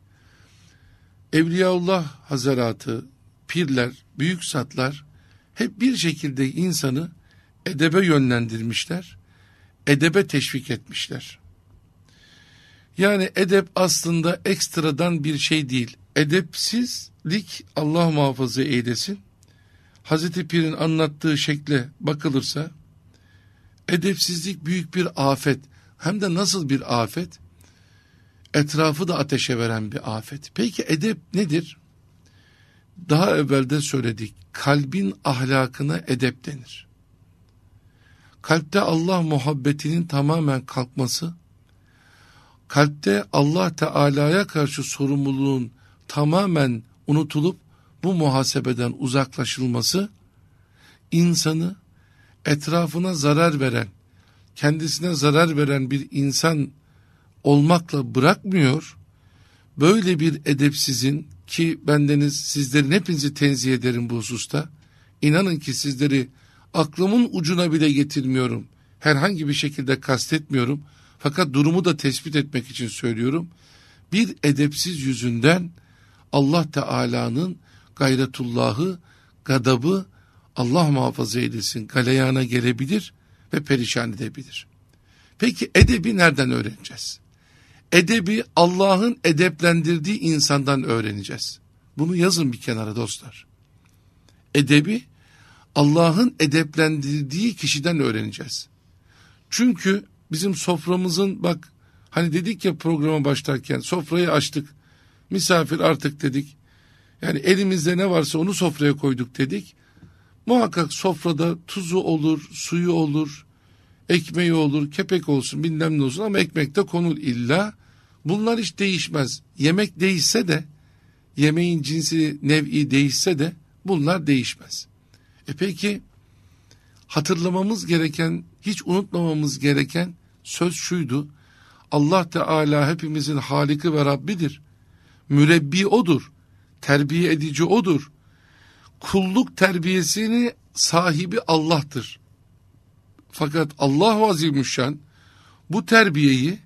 Evliyaullah Hazaratı, pirler, büyük satlar hep bir şekilde insanı edebe yönlendirmişler, edebe teşvik etmişler. Yani edep aslında ekstradan bir şey değil. Edepsizlik Allah muhafaza eylesin. Hazreti Pir'in anlattığı şekle bakılırsa edepsizlik büyük bir afet. Hem de nasıl bir afet? Etrafı da ateşe veren bir afet. Peki edep nedir? Daha evvelde söyledik. Kalbin ahlakına edep denir. Kalpte Allah muhabbetinin tamamen kalkması kalpte Allah Teala'ya karşı sorumluluğun tamamen unutulup bu muhasebeden uzaklaşılması insanı etrafına zarar veren, kendisine zarar veren bir insan olmakla bırakmıyor. Böyle bir edepsizin ki bendeniz sizlerin hepinizi tenzih ederim bu hususta. İnanın ki sizleri aklımın ucuna bile getirmiyorum. Herhangi bir şekilde kastetmiyorum. Fakat durumu da tespit etmek için söylüyorum. Bir edepsiz yüzünden Allah Teala'nın gayretullahı, gadabı Allah muhafaza edilsin, galeyana gelebilir ve perişan edebilir. Peki edebi nereden öğreneceğiz? Edebi Allah'ın edeplendirdiği insandan öğreneceğiz. Bunu yazın bir kenara dostlar. Edebi Allah'ın edeplendirdiği kişiden öğreneceğiz. Çünkü bizim soframızın bak hani dedik ya programa başlarken sofrayı açtık. Misafir artık dedik. Yani elimizde ne varsa onu sofraya koyduk dedik. Muhakkak sofrada tuzu olur, suyu olur, ekmeği olur, kepek olsun bilmem ne olsun ama ekmek de konur illa. Bunlar hiç değişmez. Yemek değişse de, yemeğin cinsi nev'i değişse de bunlar değişmez. E peki hatırlamamız gereken, hiç unutmamamız gereken söz şuydu. Allah Teala hepimizin Haliki ve Rabbidir. Mürebbi O'dur. Terbiye edici O'dur. Kulluk terbiyesini sahibi Allah'tır. Fakat Allah Azimüşşan bu terbiyeyi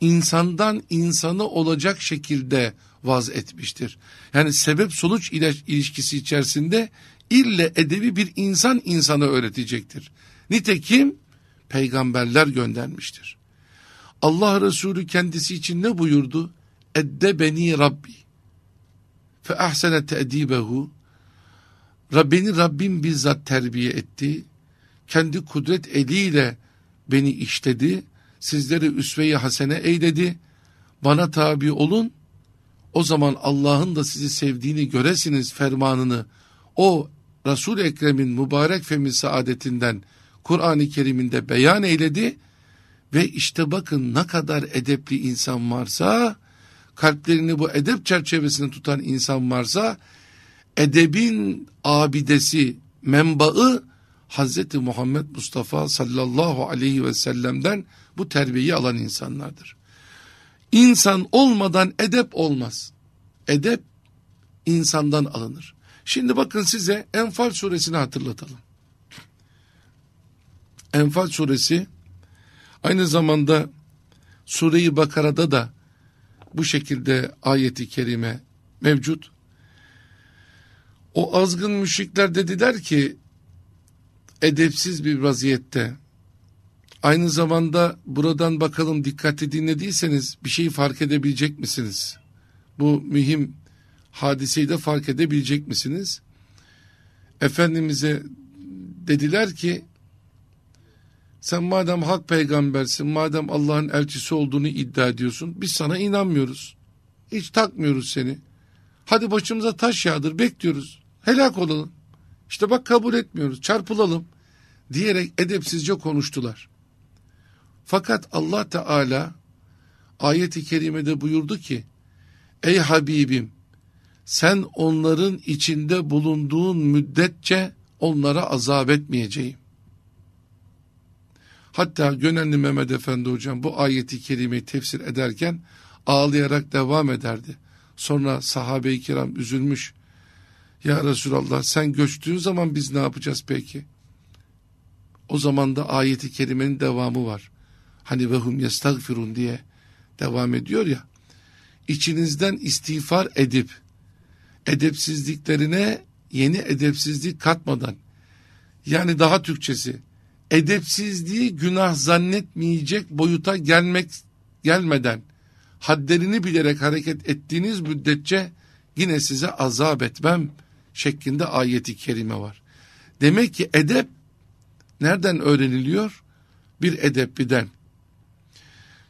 insandan insana olacak şekilde vaz etmiştir. Yani sebep sonuç ilişkisi içerisinde ille edebi bir insan insana öğretecektir. Nitekim peygamberler göndermiştir. Allah Resulü kendisi için ne buyurdu? Edde beni Rabbi. Fe ahsene teedibehu. Rabbini Rabbim bizzat terbiye etti. Kendi kudret eliyle beni işledi. Sizleri üsve-i hasene eyledi. Bana tabi olun. O zaman Allah'ın da sizi sevdiğini göresiniz fermanını. O Resul-i Ekrem'in mübarek femi saadetinden Kur'an-ı Kerim'inde beyan eyledi. Ve işte bakın ne kadar edepli insan varsa, kalplerini bu edep çerçevesinde tutan insan varsa, edebin abidesi, menbaı Hazreti Muhammed Mustafa sallallahu aleyhi ve sellem'den bu terbiyeyi alan insanlardır. İnsan olmadan edep olmaz. Edep insandan alınır. Şimdi bakın size Enfal suresini hatırlatalım. Enfal suresi aynı zamanda sureyi Bakara'da da bu şekilde ayeti kerime mevcut. O azgın müşrikler dediler ki edepsiz bir vaziyette. Aynı zamanda buradan bakalım dikkatli dinlediyseniz bir şeyi fark edebilecek misiniz? Bu mühim hadiseyi de fark edebilecek misiniz? Efendimiz'e dediler ki sen madem hak peygambersin, madem Allah'ın elçisi olduğunu iddia ediyorsun, biz sana inanmıyoruz. Hiç takmıyoruz seni. Hadi başımıza taş yağdır, bekliyoruz. Helak olalım. İşte bak kabul etmiyoruz, çarpılalım diyerek edepsizce konuştular. Fakat Allah Teala ayeti kerimede buyurdu ki, Ey Habibim, sen onların içinde bulunduğun müddetçe onlara azap etmeyeceğim. Hatta Gönenli Mehmet Efendi hocam bu ayeti kerimeyi tefsir ederken ağlayarak devam ederdi. Sonra sahabe-i kiram üzülmüş. Ya Resulallah sen göçtüğün zaman biz ne yapacağız peki? O zaman da ayeti kerimenin devamı var. Hani vehum yestagfirun diye devam ediyor ya. İçinizden istiğfar edip edepsizliklerine yeni edepsizlik katmadan yani daha Türkçesi edepsizliği günah zannetmeyecek boyuta gelmek gelmeden hadlerini bilerek hareket ettiğiniz müddetçe yine size azap etmem şeklinde ayeti kerime var. Demek ki edep nereden öğreniliyor? Bir edepliden.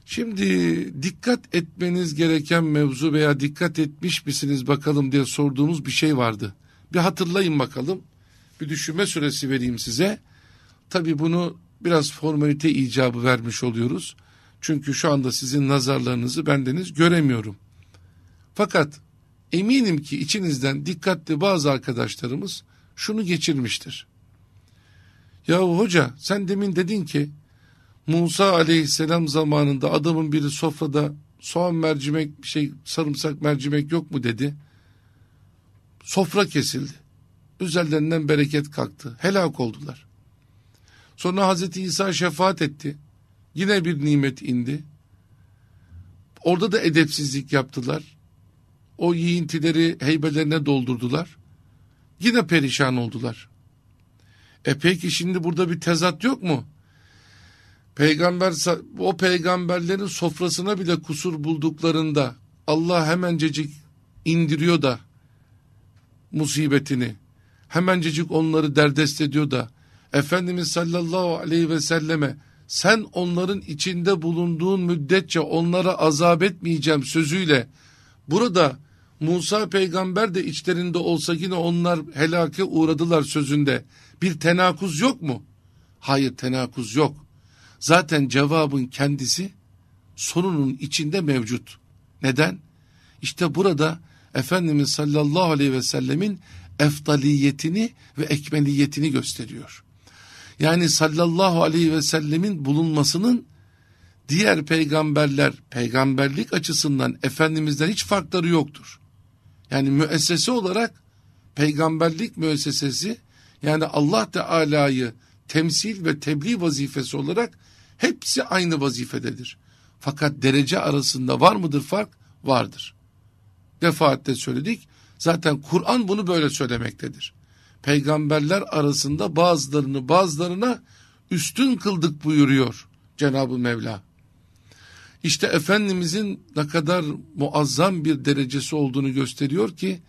Şimdi dikkat etmeniz gereken mevzu veya dikkat etmiş misiniz bakalım diye sorduğumuz bir şey vardı. Bir hatırlayın bakalım. Bir düşünme süresi vereyim size. Tabii bunu biraz formalite icabı vermiş oluyoruz. Çünkü şu anda sizin nazarlarınızı bendeniz göremiyorum. Fakat eminim ki içinizden dikkatli bazı arkadaşlarımız şunu geçirmiştir. Yahu hoca sen demin dedin ki Musa aleyhisselam zamanında adamın biri sofrada soğan mercimek bir şey sarımsak mercimek yok mu dedi. Sofra kesildi. Üzerlerinden bereket kalktı. Helak oldular. Sonra Hazreti İsa şefaat etti. Yine bir nimet indi. Orada da edepsizlik yaptılar. O yiğintileri heybelerine doldurdular. Yine perişan oldular. E peki şimdi burada bir tezat yok mu? Peygamber o peygamberlerin sofrasına bile kusur bulduklarında Allah hemencecik indiriyor da musibetini. Hemencecik onları derdest ediyor da Efendimiz sallallahu aleyhi ve selleme sen onların içinde bulunduğun müddetçe onlara azap etmeyeceğim sözüyle burada Musa peygamber de içlerinde olsa yine onlar helake uğradılar sözünde bir tenakuz yok mu? Hayır tenakuz yok. Zaten cevabın kendisi sorunun içinde mevcut. Neden? İşte burada Efendimiz sallallahu aleyhi ve sellemin eftaliyetini ve ekmeliyetini gösteriyor. Yani sallallahu aleyhi ve sellemin bulunmasının diğer peygamberler peygamberlik açısından Efendimiz'den hiç farkları yoktur. Yani müessese olarak peygamberlik müessesesi yani Allah Teala'yı temsil ve tebliğ vazifesi olarak hepsi aynı vazifededir. Fakat derece arasında var mıdır fark? Vardır. Defaatte söyledik. Zaten Kur'an bunu böyle söylemektedir peygamberler arasında bazılarını bazılarına üstün kıldık buyuruyor Cenab-ı Mevla. İşte Efendimizin ne kadar muazzam bir derecesi olduğunu gösteriyor ki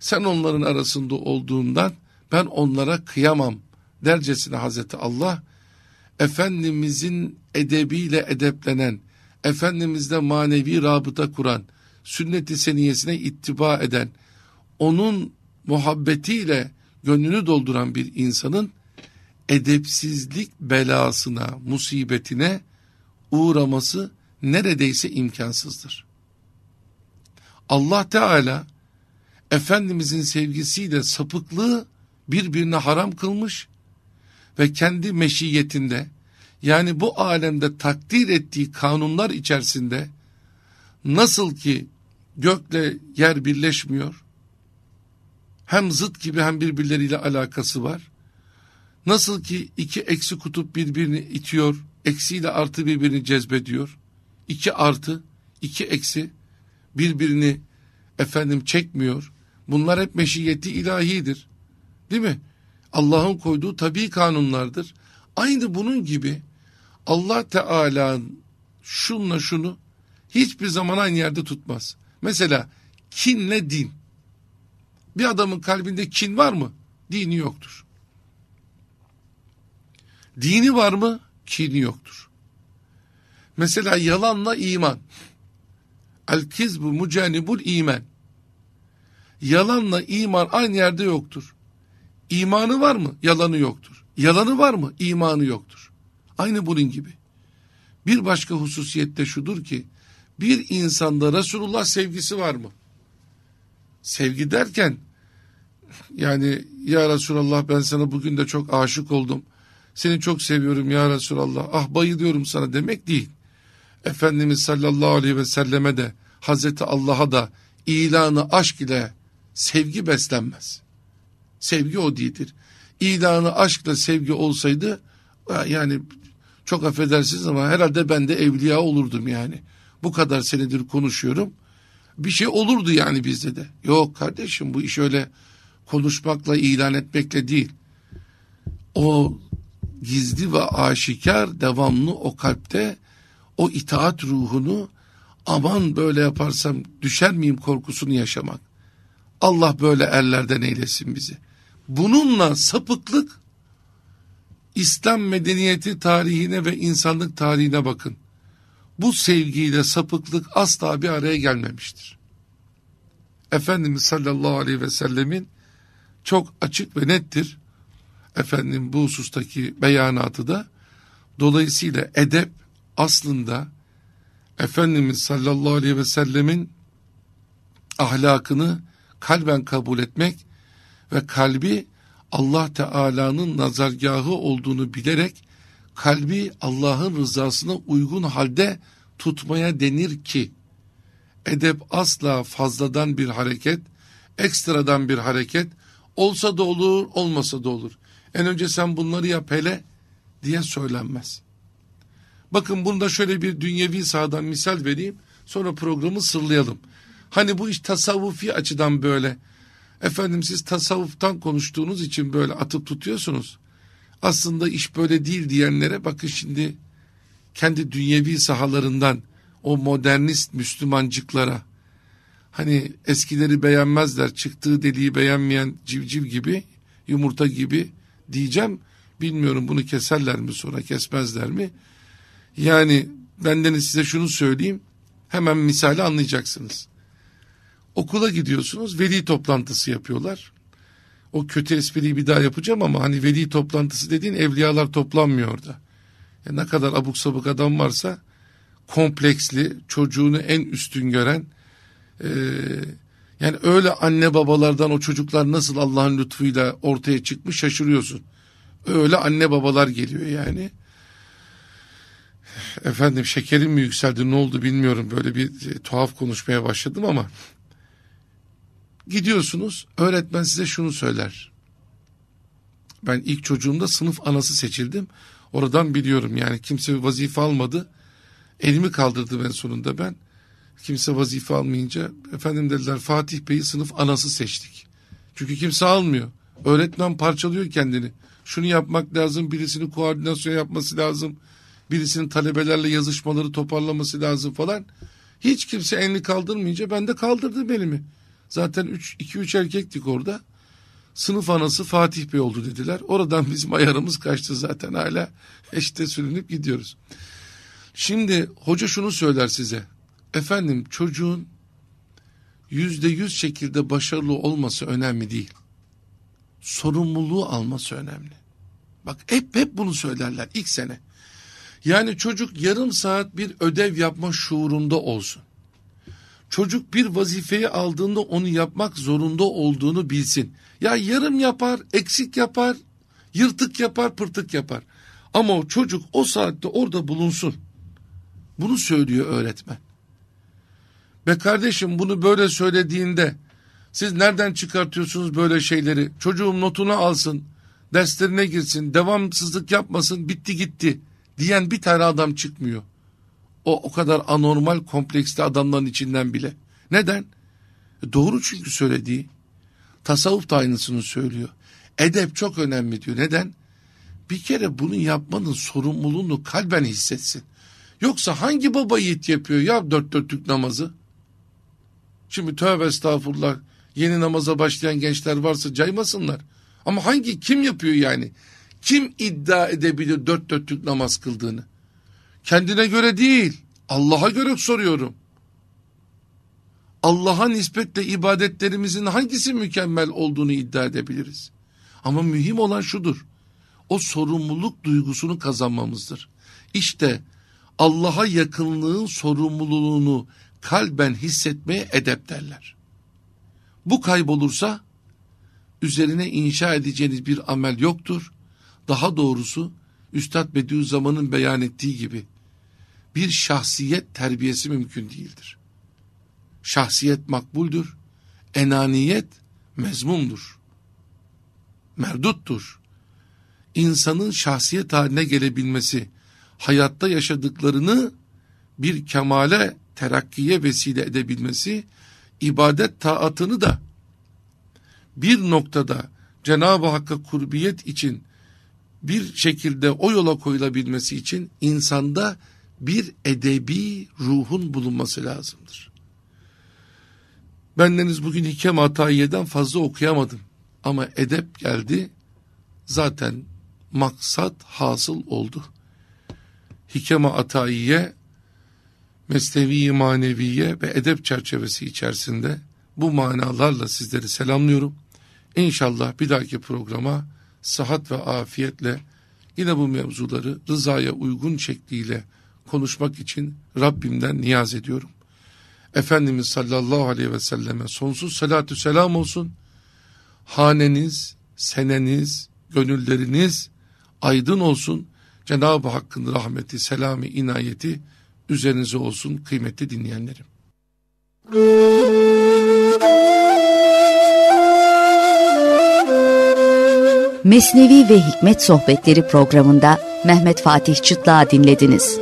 sen onların arasında olduğundan ben onlara kıyamam dercesine Hazreti Allah Efendimizin edebiyle edeplenen, Efendimizle manevi rabıta kuran, Sünneti seniyesine ittiba eden, onun muhabbetiyle gönlünü dolduran bir insanın edepsizlik belasına, musibetine uğraması neredeyse imkansızdır. Allah Teala Efendimizin sevgisiyle sapıklığı birbirine haram kılmış ve kendi meşiyetinde yani bu alemde takdir ettiği kanunlar içerisinde nasıl ki gökle yer birleşmiyor, hem zıt gibi hem birbirleriyle alakası var. Nasıl ki iki eksi kutup birbirini itiyor, eksiyle artı birbirini cezbediyor. İki artı, iki eksi birbirini efendim çekmiyor. Bunlar hep meşiyeti ilahidir. Değil mi? Allah'ın koyduğu tabi kanunlardır. Aynı bunun gibi Allah Teala'nın şunla şunu hiçbir zaman aynı yerde tutmaz. Mesela kinle din. Bir adamın kalbinde kin var mı? Dini yoktur. Dini var mı? Kini yoktur. Mesela yalanla iman. El kizbu mucanibul iman. Yalanla iman aynı yerde yoktur. İmanı var mı? Yalanı yoktur. Yalanı var mı? İmanı yoktur. Aynı bunun gibi. Bir başka hususiyet de şudur ki bir insanda Resulullah sevgisi var mı? sevgi derken yani ya Resulallah ben sana bugün de çok aşık oldum. Seni çok seviyorum ya Resulallah. Ah bayılıyorum sana demek değil. Efendimiz sallallahu aleyhi ve selleme de Hazreti Allah'a da ilanı aşk ile sevgi beslenmez. Sevgi o değildir. İlanı aşkla sevgi olsaydı yani çok affedersiniz ama herhalde ben de evliya olurdum yani. Bu kadar senedir konuşuyorum bir şey olurdu yani bizde de. Yok kardeşim bu iş öyle konuşmakla ilan etmekle değil. O gizli ve aşikar devamlı o kalpte o itaat ruhunu aman böyle yaparsam düşer miyim korkusunu yaşamak. Allah böyle erlerden eylesin bizi. Bununla sapıklık İslam medeniyeti tarihine ve insanlık tarihine bakın bu sevgiyle sapıklık asla bir araya gelmemiştir. Efendimiz sallallahu aleyhi ve sellemin çok açık ve nettir. Efendim bu husustaki beyanatı da dolayısıyla edep aslında Efendimiz sallallahu aleyhi ve sellemin ahlakını kalben kabul etmek ve kalbi Allah Teala'nın nazargahı olduğunu bilerek kalbi Allah'ın rızasına uygun halde tutmaya denir ki edep asla fazladan bir hareket, ekstradan bir hareket olsa da olur, olmasa da olur. En önce sen bunları yap hele diye söylenmez. Bakın bunu da şöyle bir dünyevi sahadan misal vereyim. Sonra programı sırlayalım. Hani bu iş tasavvufi açıdan böyle. Efendim siz tasavvuftan konuştuğunuz için böyle atıp tutuyorsunuz aslında iş böyle değil diyenlere bakın şimdi kendi dünyevi sahalarından o modernist Müslümancıklara hani eskileri beğenmezler çıktığı deliği beğenmeyen civciv gibi yumurta gibi diyeceğim bilmiyorum bunu keserler mi sonra kesmezler mi yani benden size şunu söyleyeyim hemen misali anlayacaksınız okula gidiyorsunuz veli toplantısı yapıyorlar o kötü espriyi bir daha yapacağım ama hani veli toplantısı dediğin evliyalar toplanmıyor orada. E ne kadar abuk sabuk adam varsa kompleksli çocuğunu en üstün gören e, yani öyle anne babalardan o çocuklar nasıl Allah'ın lütfuyla ortaya çıkmış şaşırıyorsun. Öyle anne babalar geliyor yani. Efendim şekerim mi yükseldi ne oldu bilmiyorum böyle bir e, tuhaf konuşmaya başladım ama Gidiyorsunuz öğretmen size şunu söyler. Ben ilk çocuğumda sınıf anası seçildim. Oradan biliyorum yani kimse bir vazife almadı. Elimi kaldırdı ben sonunda ben. Kimse vazife almayınca efendim dediler Fatih Bey'i sınıf anası seçtik. Çünkü kimse almıyor. Öğretmen parçalıyor kendini. Şunu yapmak lazım, birisini koordinasyon yapması lazım. Birisinin talebelerle yazışmaları toparlaması lazım falan. Hiç kimse elini kaldırmayınca ben de kaldırdım elimi. Zaten 2-3 erkektik orada. Sınıf anası Fatih Bey oldu dediler. Oradan bizim ayarımız kaçtı zaten hala işte sürünüp gidiyoruz. Şimdi hoca şunu söyler size. Efendim çocuğun yüzde yüz şekilde başarılı olması önemli değil. Sorumluluğu alması önemli. Bak hep hep bunu söylerler ilk sene. Yani çocuk yarım saat bir ödev yapma şuurunda olsun çocuk bir vazifeyi aldığında onu yapmak zorunda olduğunu bilsin. Ya yarım yapar, eksik yapar, yırtık yapar, pırtık yapar. Ama o çocuk o saatte orada bulunsun. Bunu söylüyor öğretmen. Ve kardeşim bunu böyle söylediğinde siz nereden çıkartıyorsunuz böyle şeyleri? Çocuğum notunu alsın, derslerine girsin, devamsızlık yapmasın, bitti gitti diyen bir tane adam çıkmıyor. O o kadar anormal kompleksli adamların içinden bile. Neden? E, doğru çünkü söylediği. Tasavvuf da aynısını söylüyor. Edep çok önemli diyor. Neden? Bir kere bunu yapmanın sorumluluğunu kalben hissetsin. Yoksa hangi baba yiğit yapıyor ya dört dörtlük namazı? Şimdi tövbe estağfurullah yeni namaza başlayan gençler varsa caymasınlar. Ama hangi kim yapıyor yani? Kim iddia edebilir dört dörtlük namaz kıldığını? Kendine göre değil, Allah'a göre soruyorum. Allah'a nispetle ibadetlerimizin hangisi mükemmel olduğunu iddia edebiliriz. Ama mühim olan şudur. O sorumluluk duygusunu kazanmamızdır. İşte Allah'a yakınlığın sorumluluğunu kalben hissetmeye edep derler. Bu kaybolursa üzerine inşa edeceğiniz bir amel yoktur. Daha doğrusu Üstad Bediüzzaman'ın beyan ettiği gibi bir şahsiyet terbiyesi mümkün değildir. Şahsiyet makbuldür, enaniyet mezmumdur, merduttur. İnsanın şahsiyet haline gelebilmesi, hayatta yaşadıklarını bir kemale, terakkiye vesile edebilmesi, ibadet taatını da bir noktada Cenab-ı Hakk'a kurbiyet için bir şekilde o yola koyulabilmesi için insanda bir edebi ruhun bulunması lazımdır. Bendeniz bugün Hikem Hatayiye'den fazla okuyamadım ama edep geldi zaten maksat hasıl oldu. hikem Atayiye, Mesnevi-i Maneviye ve edep çerçevesi içerisinde bu manalarla sizleri selamlıyorum. İnşallah bir dahaki programa sıhhat ve afiyetle yine bu mevzuları rızaya uygun şekliyle konuşmak için Rabbimden niyaz ediyorum. Efendimiz sallallahu aleyhi ve selleme sonsuz salatü selam olsun. Haneniz, seneniz, gönülleriniz aydın olsun. Cenab-ı Hakk'ın rahmeti, selamı, inayeti üzerinize olsun kıymetli dinleyenlerim. Mesnevi ve Hikmet Sohbetleri programında Mehmet Fatih Çıtlığa dinlediniz.